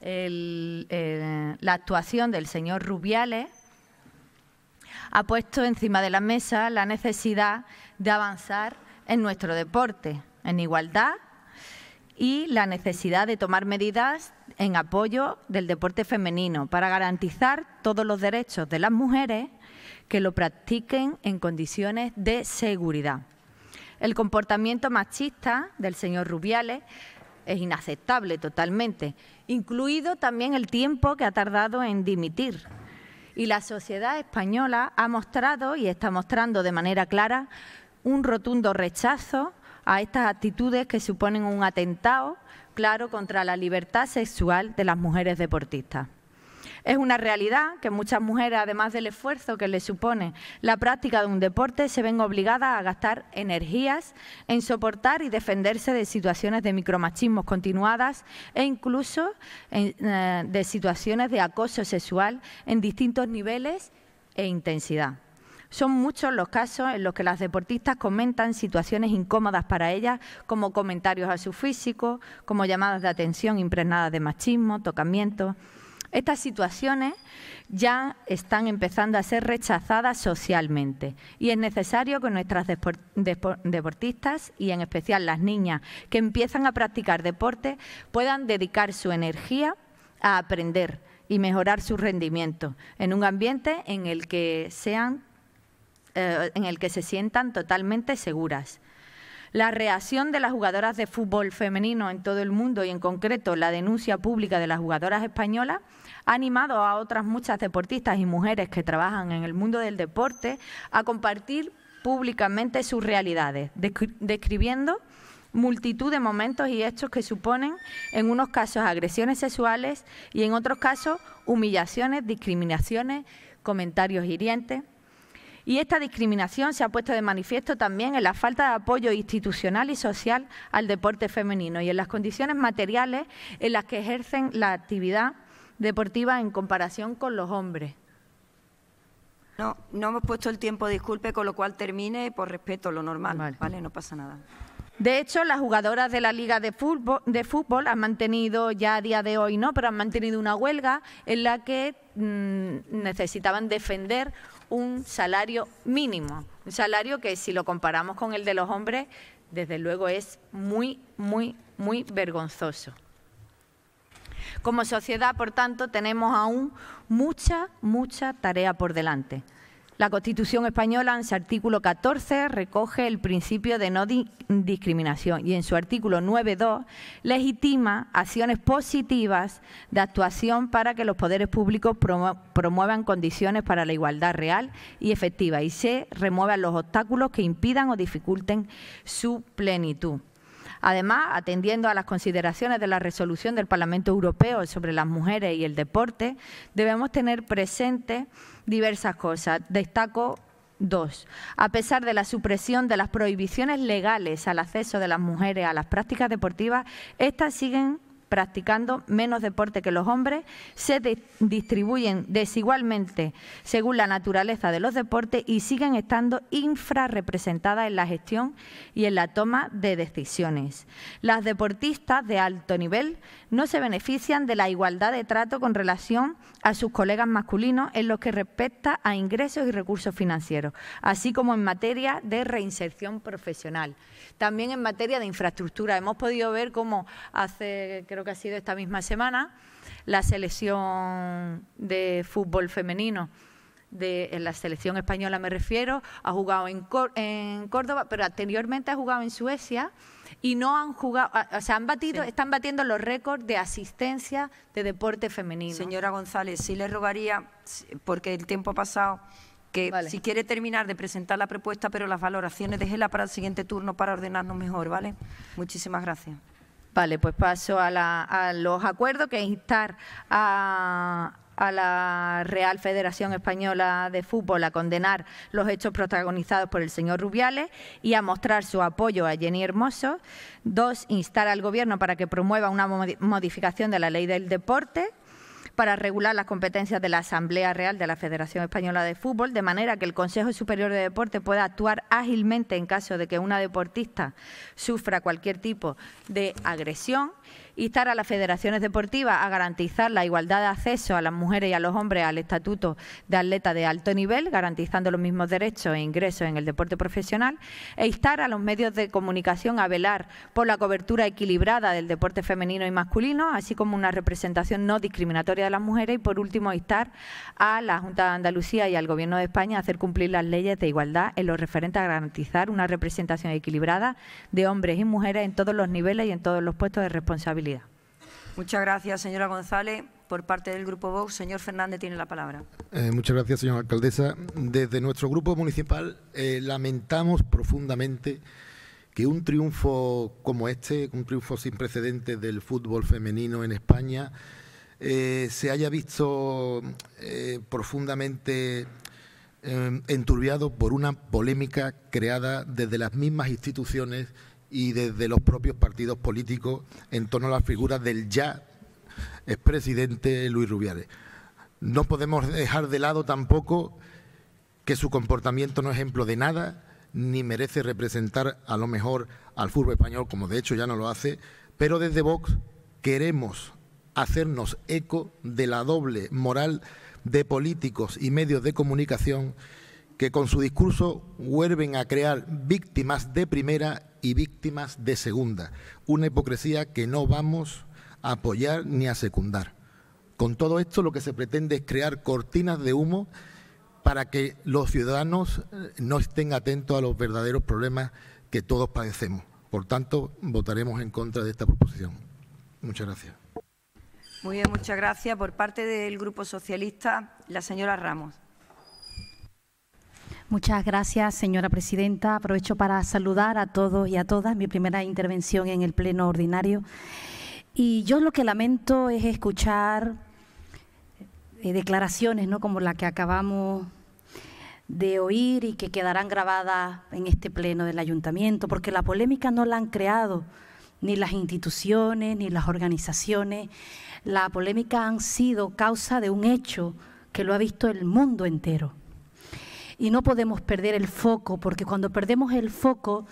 eh, la actuación del señor Rubiales ha puesto encima de la mesa la necesidad de avanzar en nuestro deporte, en igualdad y la necesidad de tomar medidas en apoyo del deporte femenino para garantizar todos los derechos de las mujeres que lo practiquen en condiciones de seguridad. El comportamiento machista del señor Rubiales es inaceptable totalmente, incluido también el tiempo que ha tardado en dimitir. Y la sociedad española ha mostrado y está mostrando de manera clara un rotundo rechazo a estas actitudes que suponen un atentado claro contra la libertad sexual de las mujeres deportistas. Es una realidad que muchas mujeres, además del esfuerzo que les supone la práctica de un deporte, se ven obligadas a gastar energías en soportar y defenderse de situaciones de micromachismos continuadas e incluso eh, de situaciones de acoso sexual en distintos niveles e intensidad. Son muchos los casos en los que las deportistas comentan situaciones incómodas para ellas, como comentarios a su físico, como llamadas de atención impregnadas de machismo, tocamientos. Estas situaciones ya están empezando a ser rechazadas socialmente y es necesario que nuestras deportistas y en especial las niñas que empiezan a practicar deporte puedan dedicar su energía a aprender y mejorar su rendimiento en un ambiente en el que sean eh, en el que se sientan totalmente seguras. La reacción de las jugadoras de fútbol femenino en todo el mundo y en concreto la denuncia pública de las jugadoras españolas ha animado a otras muchas deportistas y mujeres que trabajan en el mundo del deporte a compartir públicamente sus realidades, describiendo multitud de momentos y hechos que suponen en unos casos agresiones sexuales y en otros casos humillaciones, discriminaciones, comentarios hirientes. Y esta discriminación se ha puesto de manifiesto también en la falta de apoyo institucional y social al deporte femenino y en las condiciones materiales en las que ejercen la actividad deportiva en comparación con los hombres. No, no hemos puesto el tiempo, disculpe, con lo cual termine por respeto, lo normal, ¿vale? No pasa nada. De hecho, las jugadoras de la Liga de fútbol, de fútbol, han mantenido, ya a día de hoy no, pero han mantenido una huelga en la que mm, necesitaban defender un salario mínimo, un salario que si lo comparamos con el de los hombres, desde luego es muy, muy, muy vergonzoso. Como sociedad, por tanto, tenemos aún mucha, mucha tarea por delante. La Constitución española, en su artículo 14, recoge el principio de no discriminación y en su artículo 9.2 legitima acciones positivas de actuación para que los poderes públicos promuevan condiciones para la igualdad real y efectiva y se remuevan los obstáculos que impidan o dificulten su plenitud. Además, atendiendo a las consideraciones de la resolución del Parlamento Europeo sobre las mujeres y el deporte, debemos tener presente diversas cosas. Destaco Dos, a pesar de la supresión de las prohibiciones legales al acceso de las mujeres a las prácticas deportivas, estas siguen practicando menos deporte que los hombres, se distribuyen desigualmente según la naturaleza de los deportes y siguen estando infrarrepresentadas en la gestión y en la toma de decisiones. Las deportistas de alto nivel no se benefician de la igualdad de trato con relación a sus colegas masculinos en lo que respecta a ingresos y recursos financieros, así como en materia de reinserción profesional. También en materia de infraestructura, hemos podido ver cómo hace, creo que ha sido esta misma semana, la selección de fútbol femenino de la selección española me refiero, ha jugado en, en, Córdoba, pero anteriormente ha jugado en Suecia y no han jugado, ah, o sea, han batido, están batiendo los récords de asistencia de deporte femenino. Señora González, sí le rogaría, porque el tiempo ha pasado que si quiere terminar de presentar la propuesta, pero las valoraciones déjela para el siguiente turno para ordenarnos mejor, ¿vale? Muchísimas gracias. Vale, pues paso a, los acuerdos, que es instar a, a la Real Federación Española de Fútbol a condenar los hechos protagonizados por el señor Rubiales y a mostrar su apoyo a Jenny Hermoso. Dos, instar al Gobierno para que promueva una modificación de la ley del deporte para regular las competencias de la Asamblea Real de la Federación Española de Fútbol, de manera que el Consejo Superior de Deportes pueda actuar ágilmente en caso de que una deportista sufra cualquier tipo de agresión instar a las federaciones deportivas a garantizar la igualdad de acceso a las mujeres y a los hombres al estatuto de atleta de alto nivel, garantizando los mismos derechos e ingresos en el deporte profesional, e instar a los medios de comunicación a velar por la cobertura equilibrada del deporte femenino y masculino, así como una representación no discriminatoria de las mujeres, y por último, instar a la Junta de Andalucía y al Gobierno de España a hacer cumplir las leyes de igualdad en lo referente a garantizar una representación equilibrada de hombres y mujeres en todos los niveles y en todos los puestos de responsabilidad Muchas gracias, señora González. Por parte del Grupo Vox, señor Fernández tiene la palabra. Eh, muchas gracias, señora alcaldesa. Desde nuestro Grupo Municipal eh, lamentamos profundamente que un triunfo como este, un triunfo sin precedentes del fútbol femenino en España, eh, se haya visto profundamente enturbiado por una polémica creada desde las mismas instituciones y desde los propios partidos políticos en torno a las figuras del ya expresidente Luis Rubiales. No podemos dejar de lado tampoco que su comportamiento no es ejemplo de nada, ni merece representar a lo mejor al fútbol español, como de hecho ya no lo hace, pero desde Vox queremos hacernos eco de la doble moral de políticos y medios de comunicación que con su discurso vuelven a crear víctimas de primera y víctimas de segunda, una hipocresía que no vamos a apoyar ni a secundar. Con todo esto lo que se pretende es crear cortinas de humo para que los ciudadanos eh, no estén atentos a los verdaderos problemas que todos padecemos. Por tanto, votaremos en contra de esta proposición. Muchas gracias. Muy bien, muchas gracias. Por parte del Grupo Socialista, la señora Ramos. Muchas gracias, señora presidenta. Aprovecho para saludar a todos y a todas mi primera intervención en el Pleno Ordinario. Y yo lo que lamento es escuchar eh, declaraciones ¿no? como la que acabamos de oír y que quedarán grabadas en este Pleno del Ayuntamiento, porque la polémica no la han creado ni las instituciones, ni las organizaciones. La polémica han sido causa de un hecho que lo ha visto el mundo entero. Y no podemos perder el foco, porque cuando perdemos el foco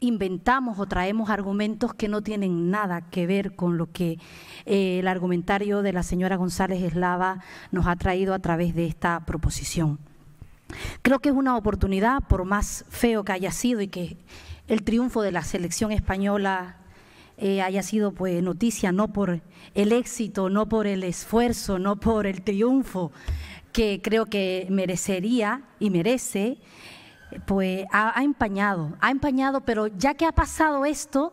inventamos o traemos argumentos que no tienen nada que ver con lo que eh, el argumentario de la señora González Eslava nos ha traído a través de esta proposición. Creo que es una oportunidad, por más feo que haya sido y que el triunfo de la selección española eh, haya sido pues, noticia, no por el éxito, no por el esfuerzo, no por el triunfo que creo que merecería y merece, pues ha, empañado, ha empañado, pero ya que ha pasado esto,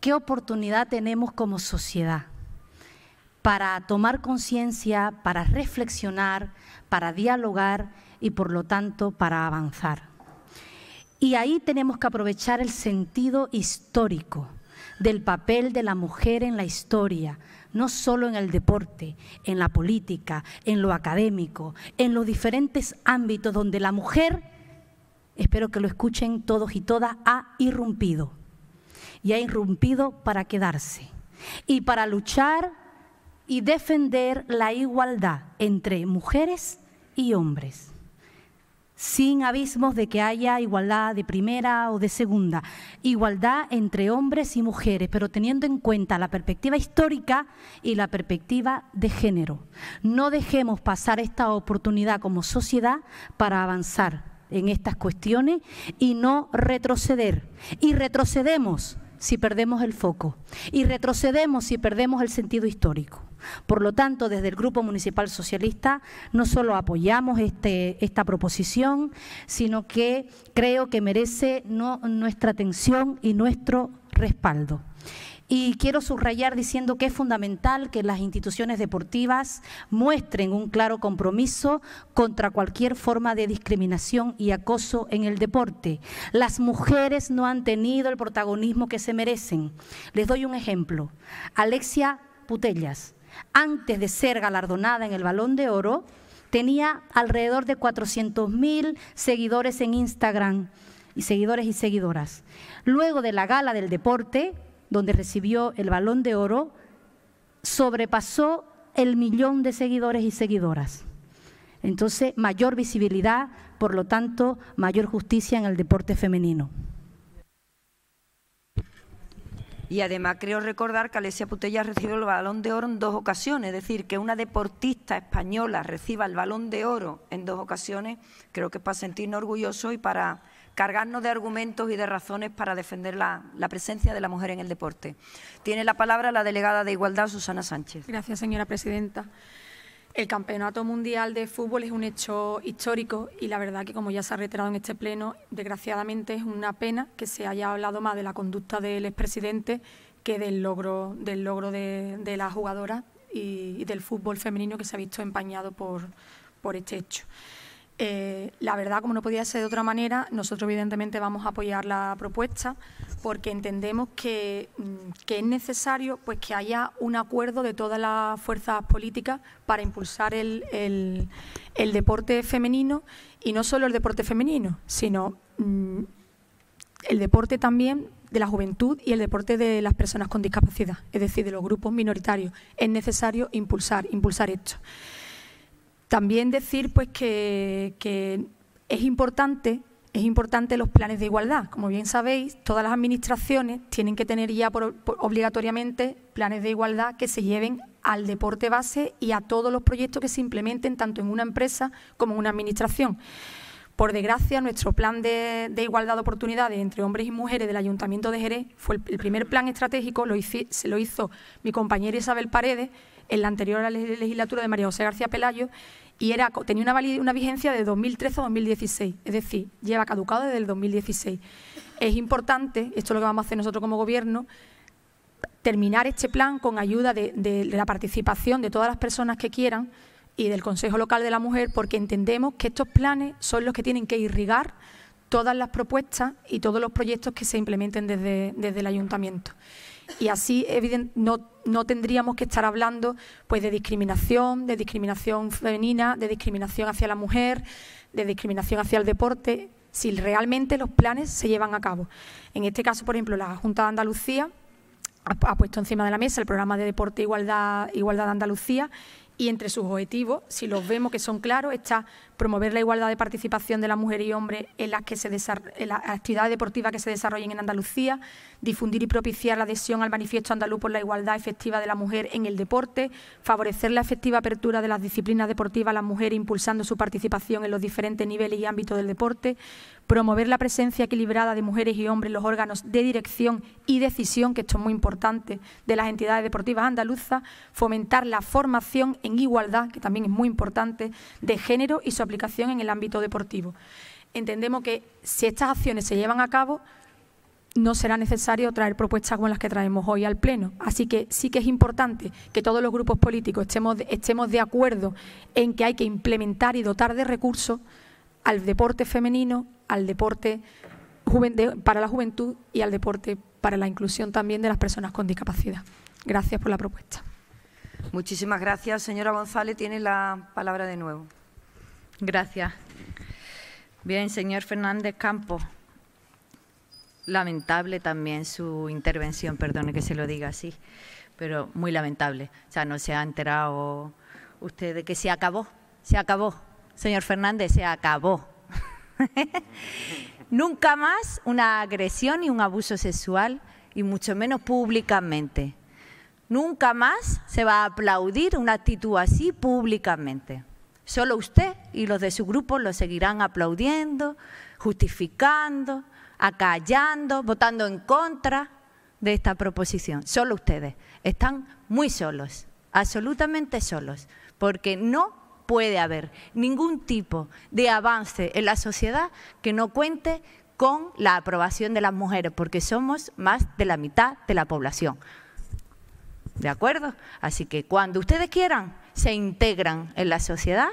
¿qué oportunidad tenemos como sociedad para tomar conciencia, para reflexionar, para dialogar y por lo tanto para avanzar? Y ahí tenemos que aprovechar el sentido histórico del papel de la mujer en la historia, no solo en el deporte, en la política, en lo académico, en los diferentes ámbitos donde la mujer, espero que lo escuchen todos y todas, ha irrumpido. Y ha irrumpido para quedarse y para luchar y defender la igualdad entre mujeres y hombres sin abismos de que haya igualdad de primera o de segunda, igualdad entre hombres y mujeres, pero teniendo en cuenta la perspectiva histórica y la perspectiva de género. No dejemos pasar esta oportunidad como sociedad para avanzar en estas cuestiones y no retroceder. Y retrocedemos si perdemos el foco y retrocedemos si perdemos el sentido histórico. Por lo tanto, desde el Grupo Municipal Socialista no solo apoyamos este, esta proposición, sino que creo que merece no, nuestra atención y nuestro respaldo. Y quiero subrayar diciendo que es fundamental que las instituciones deportivas muestren un claro compromiso contra cualquier forma de discriminación y acoso en el deporte. Las mujeres no han tenido el protagonismo que se merecen. Les doy un ejemplo. Alexia Putellas, antes de ser galardonada en el Balón de Oro, tenía alrededor de 400 mil seguidores en Instagram y seguidores y seguidoras. Luego de la gala del deporte, donde recibió el balón de oro, sobrepasó el millón de seguidores y seguidoras. Entonces, mayor visibilidad, por lo tanto, mayor justicia en el deporte femenino. Y además creo recordar que Alesia Putella recibió el balón de oro en dos ocasiones, es decir, que una deportista española reciba el balón de oro en dos ocasiones, creo que es para sentirnos orgullosos y para cargarnos de argumentos y de razones para defender la, presencia de la mujer en el deporte. Tiene la palabra la delegada de Igualdad, Susana Sánchez. Gracias, señora presidenta. El Campeonato Mundial de Fútbol es un hecho histórico y la verdad que, como ya se ha reiterado en este pleno, desgraciadamente es una pena que se haya hablado más de la conducta del expresidente que del logro, del logro de, la jugadora y, del fútbol femenino que se ha visto empañado por este hecho. Eh, la verdad, como no podía ser de otra manera, nosotros evidentemente vamos a apoyar la propuesta porque entendemos que, mm, es necesario pues, que haya un acuerdo de todas las fuerzas políticas para impulsar el, deporte femenino y no solo el deporte femenino, sino mm, el deporte también de la juventud y el deporte de las personas con discapacidad, es decir, de los grupos minoritarios. Es necesario impulsar, impulsar esto. También decir pues que, es importante es importante los planes de igualdad. Como bien sabéis, todas las administraciones tienen que tener ya obligatoriamente planes de igualdad que se lleven al deporte base y a todos los proyectos que se implementen tanto en una empresa como en una administración. Por desgracia, nuestro plan de, igualdad de oportunidades entre hombres y mujeres del Ayuntamiento de Jerez fue el, primer plan estratégico, lo se lo hizo mi compañera Isabel Paredes, en la anterior legislatura de María José García Pelayo y era, tenía una, una vigencia de 2013 a 2016, es decir, lleva caducado desde el 2016. Es importante, esto es lo que vamos a hacer nosotros como Gobierno, terminar este plan con ayuda de, la participación de todas las personas que quieran y del Consejo Local de la Mujer, porque entendemos que estos planes son los que tienen que irrigar todas las propuestas y todos los proyectos que se implementen desde el ayuntamiento y así no, tendríamos que estar hablando pues, de discriminación, de discriminación femenina, de discriminación hacia la mujer, de discriminación hacia el deporte, si realmente los planes se llevan a cabo. En este caso, por ejemplo, la Junta de Andalucía ha, puesto encima de la mesa el programa de deporte e igualdad, igualdad de Andalucía y entre sus objetivos, si los vemos que son claros, está promover la igualdad de participación de la mujer y hombre en las, que se en las actividades deportivas que se desarrollen en Andalucía, difundir y propiciar la adhesión al manifiesto andaluz por la igualdad efectiva de la mujer en el deporte, favorecer la efectiva apertura de las disciplinas deportivas a las mujeres impulsando su participación en los diferentes niveles y ámbitos del deporte, promover la presencia equilibrada de mujeres y hombres en los órganos de dirección y decisión, que esto es muy importante, de las entidades deportivas andaluzas, fomentar la formación en igualdad, que también es muy importante, de género y sobre en el ámbito deportivo. Entendemos que si estas acciones se llevan a cabo, no será necesario traer propuestas como las que traemos hoy al Pleno. Así que sí que es importante que todos los grupos políticos estemos, estemos de acuerdo en que hay que implementar y dotar de recursos al deporte femenino, al deporte para la juventud y al deporte para la inclusión también de las personas con discapacidad. Gracias por la propuesta. Muchísimas gracias. Señora González, tiene la palabra de nuevo. Gracias. Bien, señor Fernández Campos, lamentable también su intervención, perdone que se lo diga así, pero muy lamentable. O sea, no se ha enterado usted de que se acabó, se acabó. Señor Fernández, se acabó. (laughs) Nunca más una agresión y un abuso sexual, y mucho menos públicamente. Nunca más se va a aplaudir una actitud así públicamente. Solo usted y los de su grupo lo seguirán aplaudiendo, justificando, acallando, votando en contra de esta proposición. Solo ustedes. Están muy solos, absolutamente solos, porque no puede haber ningún tipo de avance en la sociedad que no cuente con la aprobación de las mujeres, porque somos más de la mitad de la población. ¿De acuerdo? Así que cuando ustedes quieran, se integran en la sociedad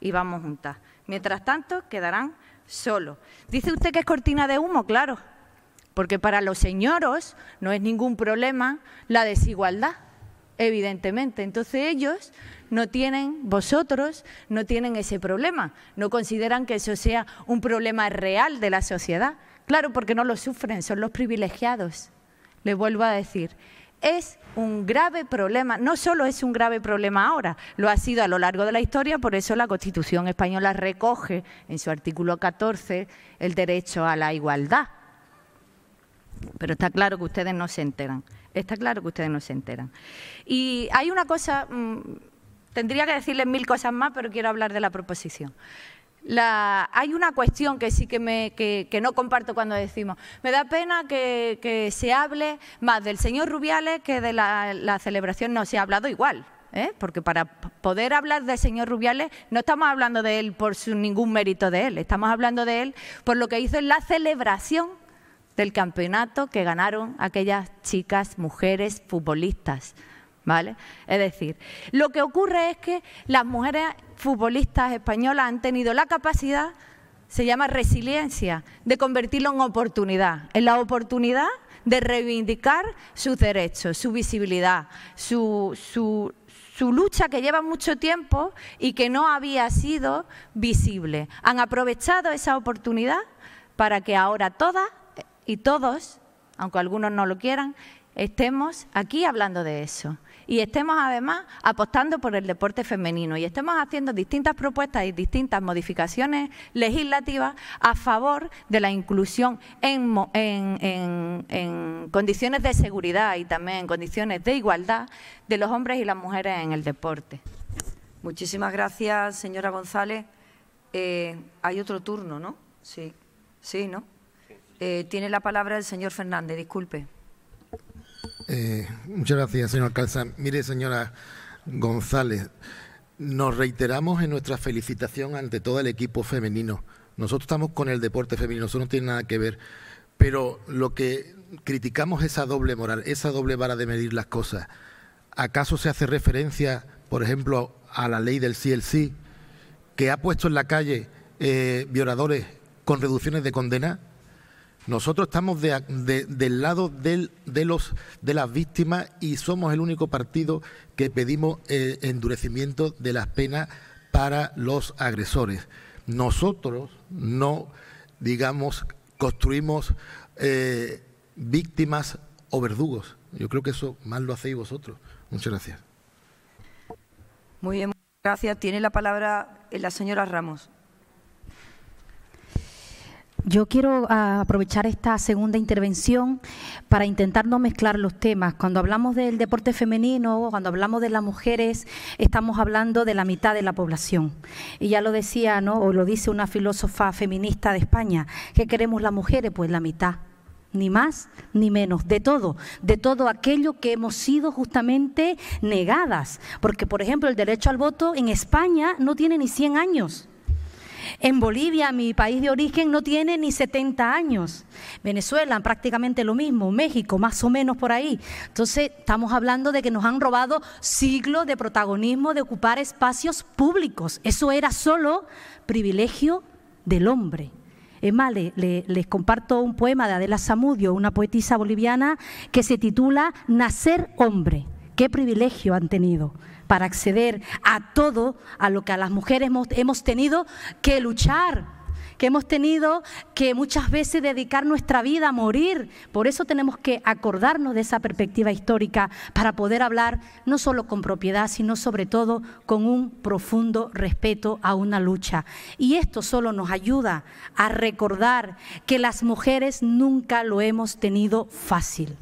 y vamos juntas. Mientras tanto, quedarán solos. Dice usted que es cortina de humo, claro, porque para los señoros no es ningún problema la desigualdad, evidentemente. Entonces ellos no tienen, vosotros no tienen ese problema, no consideran que eso sea un problema real de la sociedad. Claro, porque no lo sufren, son los privilegiados. Les vuelvo a decir, es un grave problema, no solo es un grave problema ahora, lo ha sido a lo largo de la historia, por eso la Constitución española recoge en su artículo 14 el derecho a la igualdad. Pero está claro que ustedes no se enteran, está claro que ustedes no se enteran. Y hay una cosa, mm, tendría que decirles mil cosas más, pero quiero hablar de la proposición hay una cuestión que sí que, no comparto cuando decimos, me da pena que, se hable más del señor Rubiales que de la, celebración, no, se ha hablado igual. ¿eh? Porque para poder hablar del señor Rubiales no estamos hablando de él por ningún mérito de él, estamos hablando de él por lo que hizo en la celebración del campeonato que ganaron aquellas chicas, mujeres, futbolistas. Es decir, lo que ocurre es que las mujeres futbolistas españolas han tenido la capacidad, se llama resiliencia, de convertirlo en oportunidad, en la oportunidad de reivindicar sus derechos, su visibilidad, su lucha que lleva mucho tiempo y que no había sido visible. Han aprovechado esa oportunidad para que ahora todas y todos, aunque algunos no lo quieran, estemos aquí hablando de eso y estemos además apostando por el deporte femenino y estemos haciendo distintas propuestas y distintas modificaciones legislativas a favor de la inclusión en, condiciones de seguridad y también en condiciones de igualdad de los hombres y las mujeres en el deporte. Muchísimas gracias, señora González. Eh, hay otro turno, ¿no? Sí, sí, ¿no? Eh, tiene la palabra el señor Fernández, disculpe. Eh, muchas gracias, señor Calzán. Mire, señora González, nos reiteramos en nuestra felicitación ante todo el equipo femenino. Nosotros estamos con el deporte femenino, eso no tiene nada que ver. Pero lo que criticamos es esa doble moral, esa doble vara de medir las cosas. ¿Acaso se hace referencia, por ejemplo, a la ley del sí el sí, que ha puesto en la calle eh, violadores con reducciones de condena? Nosotros estamos del lado de, las víctimas y somos el único partido que pedimos eh, endurecimiento de las penas para los agresores. Nosotros no, digamos, construimos eh, víctimas o verdugos. Yo creo que eso más lo hacéis vosotros. Muchas gracias. Muy bien, gracias. Tiene la palabra eh, la señora Ramos. Yo quiero ah, aprovechar esta segunda intervención para intentar no mezclar los temas. Cuando hablamos del deporte femenino, cuando hablamos de las mujeres, estamos hablando de la mitad de la población. Y ya lo decía, ¿no? o lo dice una filósofa feminista de España, ¿qué queremos las mujeres? Pues la mitad ni más ni menos, de todo, de todo aquello que hemos sido justamente negadas. Porque, por ejemplo, el derecho al voto en España no tiene ni 100 años. En Bolivia, mi país de origen, no tiene ni 70 años. Venezuela, prácticamente lo mismo. México, más o menos por ahí. Entonces, estamos hablando de que nos han robado siglos de protagonismo de ocupar espacios públicos. Eso era solo privilegio del hombre. Es más, les comparto un poema de Adela Zamudio, una poetisa boliviana, que se titula Nacer hombre qué privilegio han tenido para acceder a todo a lo que a las mujeres hemos, hemos tenido que luchar que hemos tenido que muchas veces dedicar nuestra vida a morir. Por eso tenemos que acordarnos de esa perspectiva histórica para poder hablar no solo con propiedad, sino sobre todo con un profundo respeto a una lucha. Y esto solo nos ayuda a recordar que las mujeres nunca lo hemos tenido fácil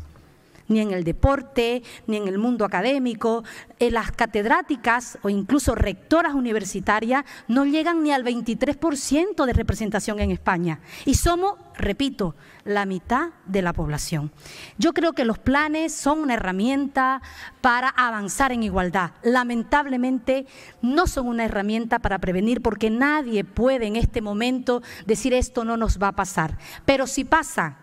ni en el deporte, ni en el mundo académico. Eh, las catedráticas o incluso rectoras universitarias no llegan ni al 23% de representación en España. Y somos, repito, la mitad de la población. Yo creo que los planes son una herramienta para avanzar en igualdad. Lamentablemente no son una herramienta para prevenir porque nadie puede en este momento decir esto no nos va a pasar. Pero si pasa,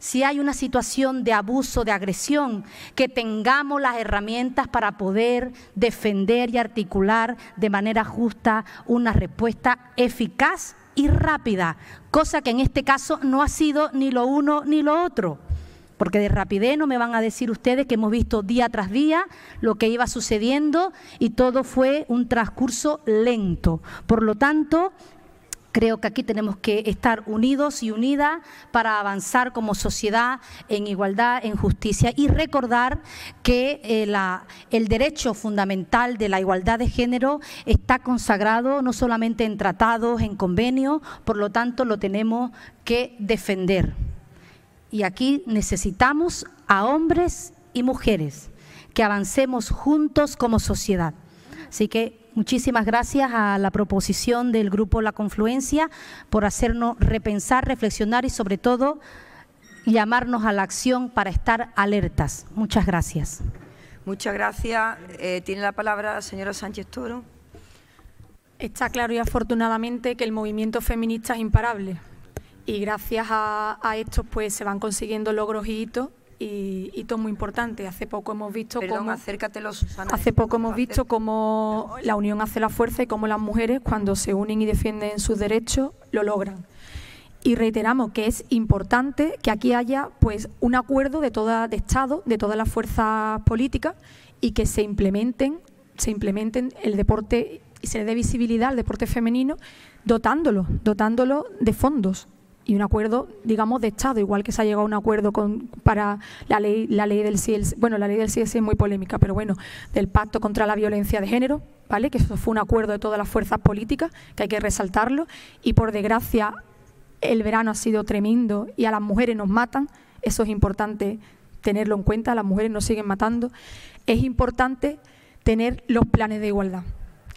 si hay una situación de abuso, de agresión, que tengamos las herramientas para poder defender y articular de manera justa una respuesta eficaz y rápida, cosa que en este caso no ha sido ni lo uno ni lo otro. Porque de rapidez no me van a decir ustedes que hemos visto día tras día lo que iba sucediendo y todo fue un transcurso lento. Por lo tanto, Creo que aquí tenemos que estar unidos y unidas para avanzar como sociedad en igualdad, en justicia y recordar que eh, el derecho fundamental de la igualdad de género está consagrado no solamente en tratados, en convenios, por lo tanto lo tenemos que defender. Y aquí necesitamos a hombres y mujeres que avancemos juntos como sociedad. Así que muchísimas gracias a la proposición del Grupo La Confluencia por hacernos repensar, reflexionar y sobre todo llamarnos a la acción para estar alertas. Muchas gracias. Muchas gracias. Eh, tiene la palabra la señora Sánchez Toro. Está claro y afortunadamente que el movimiento feminista es imparable y gracias a, esto pues se van consiguiendo logros y hitos y todo muy importante. Hace poco hemos visto cómo los hace poco hemos visto cómo la unión hace la fuerza y cómo las mujeres cuando se unen y defienden sus derechos lo logran. Y reiteramos que es importante que aquí haya pues un acuerdo de toda de Estado, de todas las fuerzas políticas y que se implementen se implementen el deporte y se le dé visibilidad al deporte femenino dotándolo, dotándolo de fondos, y un acuerdo, digamos, de Estado, igual que se ha llegado a un acuerdo con, para la ley, la ley del CIES, bueno, la ley del CIES es muy polémica, pero bueno, del Pacto contra la Violencia de Género, ¿vale? Que eso fue un acuerdo de todas las fuerzas políticas, que hay que resaltarlo, y por desgracia el verano ha sido tremendo y a las mujeres nos matan, eso es importante tenerlo en cuenta, las mujeres nos siguen matando, es importante tener los planes de igualdad.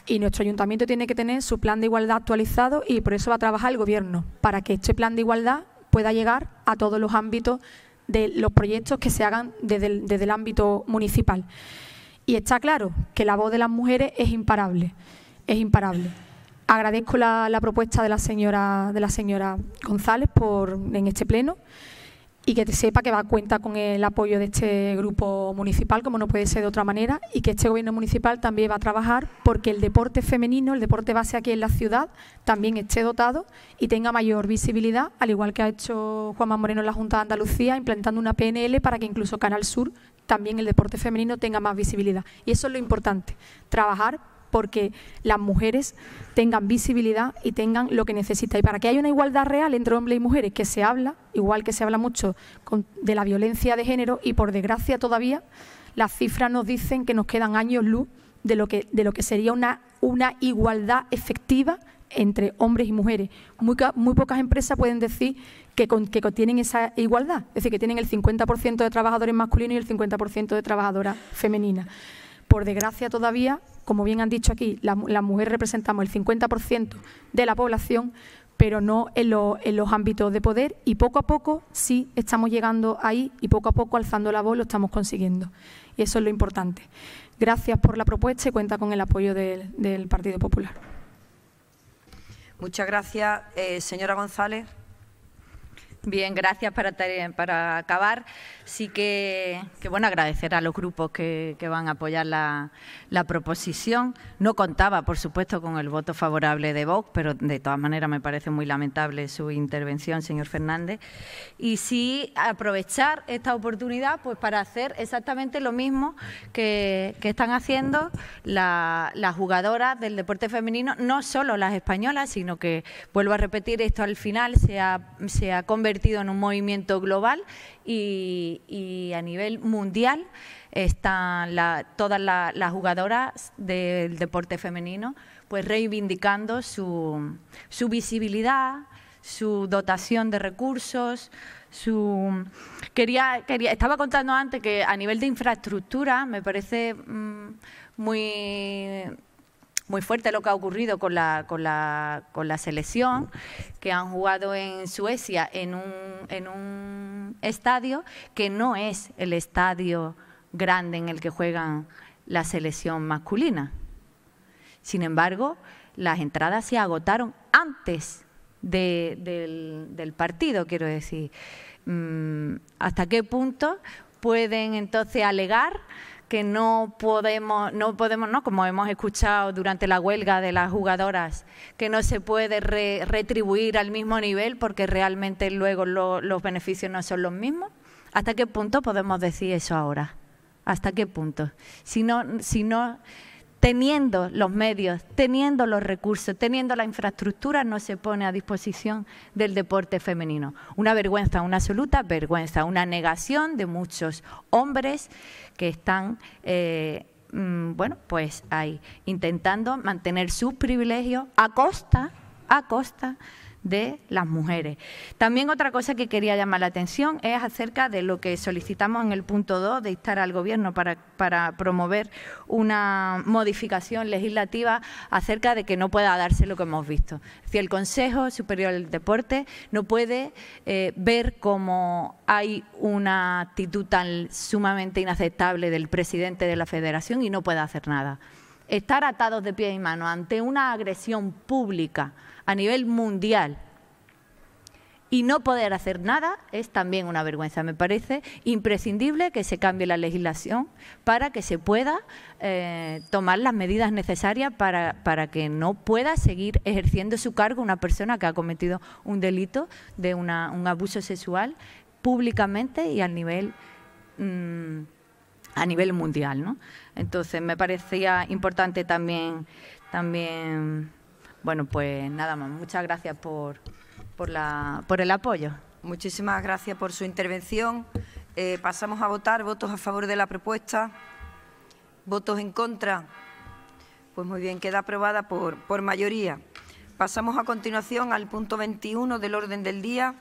Y nuestro ayuntamiento tiene que tener su plan de igualdad actualizado y por eso va a trabajar el Gobierno, para que este plan de igualdad pueda llegar a todos los ámbitos de los proyectos que se hagan desde el, ámbito municipal. Y está claro que la voz de las mujeres es imparable, es imparable. Agradezco la, la propuesta de la señora de la señora González por en este pleno y que sepa que va a cuenta con el apoyo de este grupo municipal, como no puede ser de otra manera, y que este gobierno municipal también va a trabajar porque el deporte femenino, el deporte base aquí en la ciudad, también esté dotado y tenga mayor visibilidad, al igual que ha hecho Juanma Moreno en la Junta de Andalucía, implantando una PNL para que incluso Canal Sur también el deporte femenino tenga más visibilidad. Y eso es lo importante, trabajar porque las mujeres tengan visibilidad y tengan lo que necesitan. Y para que haya una igualdad real entre hombres y mujeres, que se habla, igual que se habla mucho de la violencia de género, y por desgracia todavía las cifras nos dicen que nos quedan años luz de lo que, de lo que sería una, una igualdad efectiva entre hombres y mujeres. Muy, pocas empresas pueden decir que, que tienen esa igualdad, es decir, que tienen el 50% de trabajadores masculinos y el 50% de trabajadoras femeninas. Por desgracia todavía, como bien han dicho aquí, las mujeres representamos el 50% de la población, pero no en, los ámbitos de poder y poco a poco sí estamos llegando ahí y poco a poco alzando la voz lo estamos consiguiendo. Y eso es lo importante. Gracias por la propuesta y cuenta con el apoyo del, Partido Popular. Muchas gracias, eh, señora González. Bien, gracias para, para acabar. Sí que, bueno, agradecer a los grupos que, van a apoyar la, proposición. No contaba, por supuesto, con el voto favorable de Vox, pero de todas maneras me parece muy lamentable su intervención, señor Fernández. Y sí aprovechar esta oportunidad pues, para hacer exactamente lo mismo que, están haciendo las jugadoras del deporte femenino, no solo las españolas, sino que, vuelvo a repetir, esto al final se ha, se ha convertido en un movimiento global y, a nivel mundial están todas las jugadoras del deporte femenino pues reivindicando su, visibilidad, su dotación de recursos, su quería, quería estaba contando antes que a nivel de infraestructura me parece mm, muy muy fuerte lo que ha ocurrido con la, con la, con la selección, que han jugado en Suecia en un, en un estadio que no es el estadio grande en el que juegan la selección masculina. Sin embargo, las entradas se agotaron antes del, partido, quiero decir. Mm, ¿Hasta qué punto pueden entonces alegar que no podemos, no podemos, no, como hemos escuchado durante la huelga de las jugadoras, que no se puede retribuir al mismo nivel porque realmente luego los beneficios no son los mismos. ¿Hasta qué punto podemos decir eso ahora? ¿Hasta qué punto? Si si no, teniendo los medios, teniendo los recursos, teniendo la infraestructura, no se pone a disposición del deporte femenino. Una vergüenza, una absoluta vergüenza, una negación de muchos hombres que están eh, mm, bueno, pues ahí, intentando mantener sus privilegios a costa, a costa de las mujeres. También otra cosa que quería llamar la atención es acerca de lo que solicitamos en el punto 2 de instar al Gobierno para, promover una modificación legislativa acerca de que no pueda darse lo que hemos visto. Si el Consejo Superior del Deporte no puede eh, ver cómo hay una actitud tan sumamente inaceptable del presidente de la Federación y no puede hacer nada. Estar atados de pie y mano ante una agresión pública a nivel mundial y no poder hacer nada es también una vergüenza. Me parece imprescindible que se cambie la legislación para que se pueda eh, tomar las medidas necesarias para, que no pueda seguir ejerciendo su cargo una persona que ha cometido un delito de un abuso sexual públicamente y a nivel... Mm, a nivel mundial, Entonces me parecía importante también, también bueno, pues nada más. Muchas gracias por, la, por el apoyo. Muchísimas gracias por su intervención. Eh, pasamos a votar. ¿Votos a favor de la propuesta? ¿Votos en contra? Pues muy bien, queda aprobada por, mayoría. Pasamos a continuación al punto 21 del orden del día,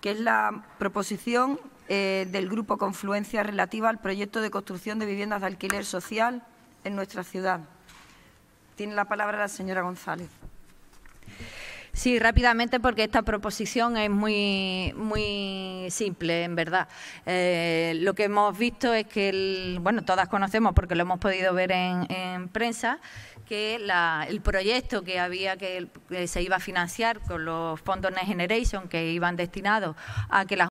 que es la proposición eh, del Grupo Confluencia relativa al proyecto de construcción de viviendas de alquiler social en nuestra ciudad. Tiene la palabra la señora González. Sí, rápidamente porque esta proposición es muy, muy simple, en verdad. Eh, lo que hemos visto es que, bueno, todas conocemos porque lo hemos podido ver en, prensa, que el proyecto que había que, que se iba a financiar con los fondos Next Generation que iban destinados a que las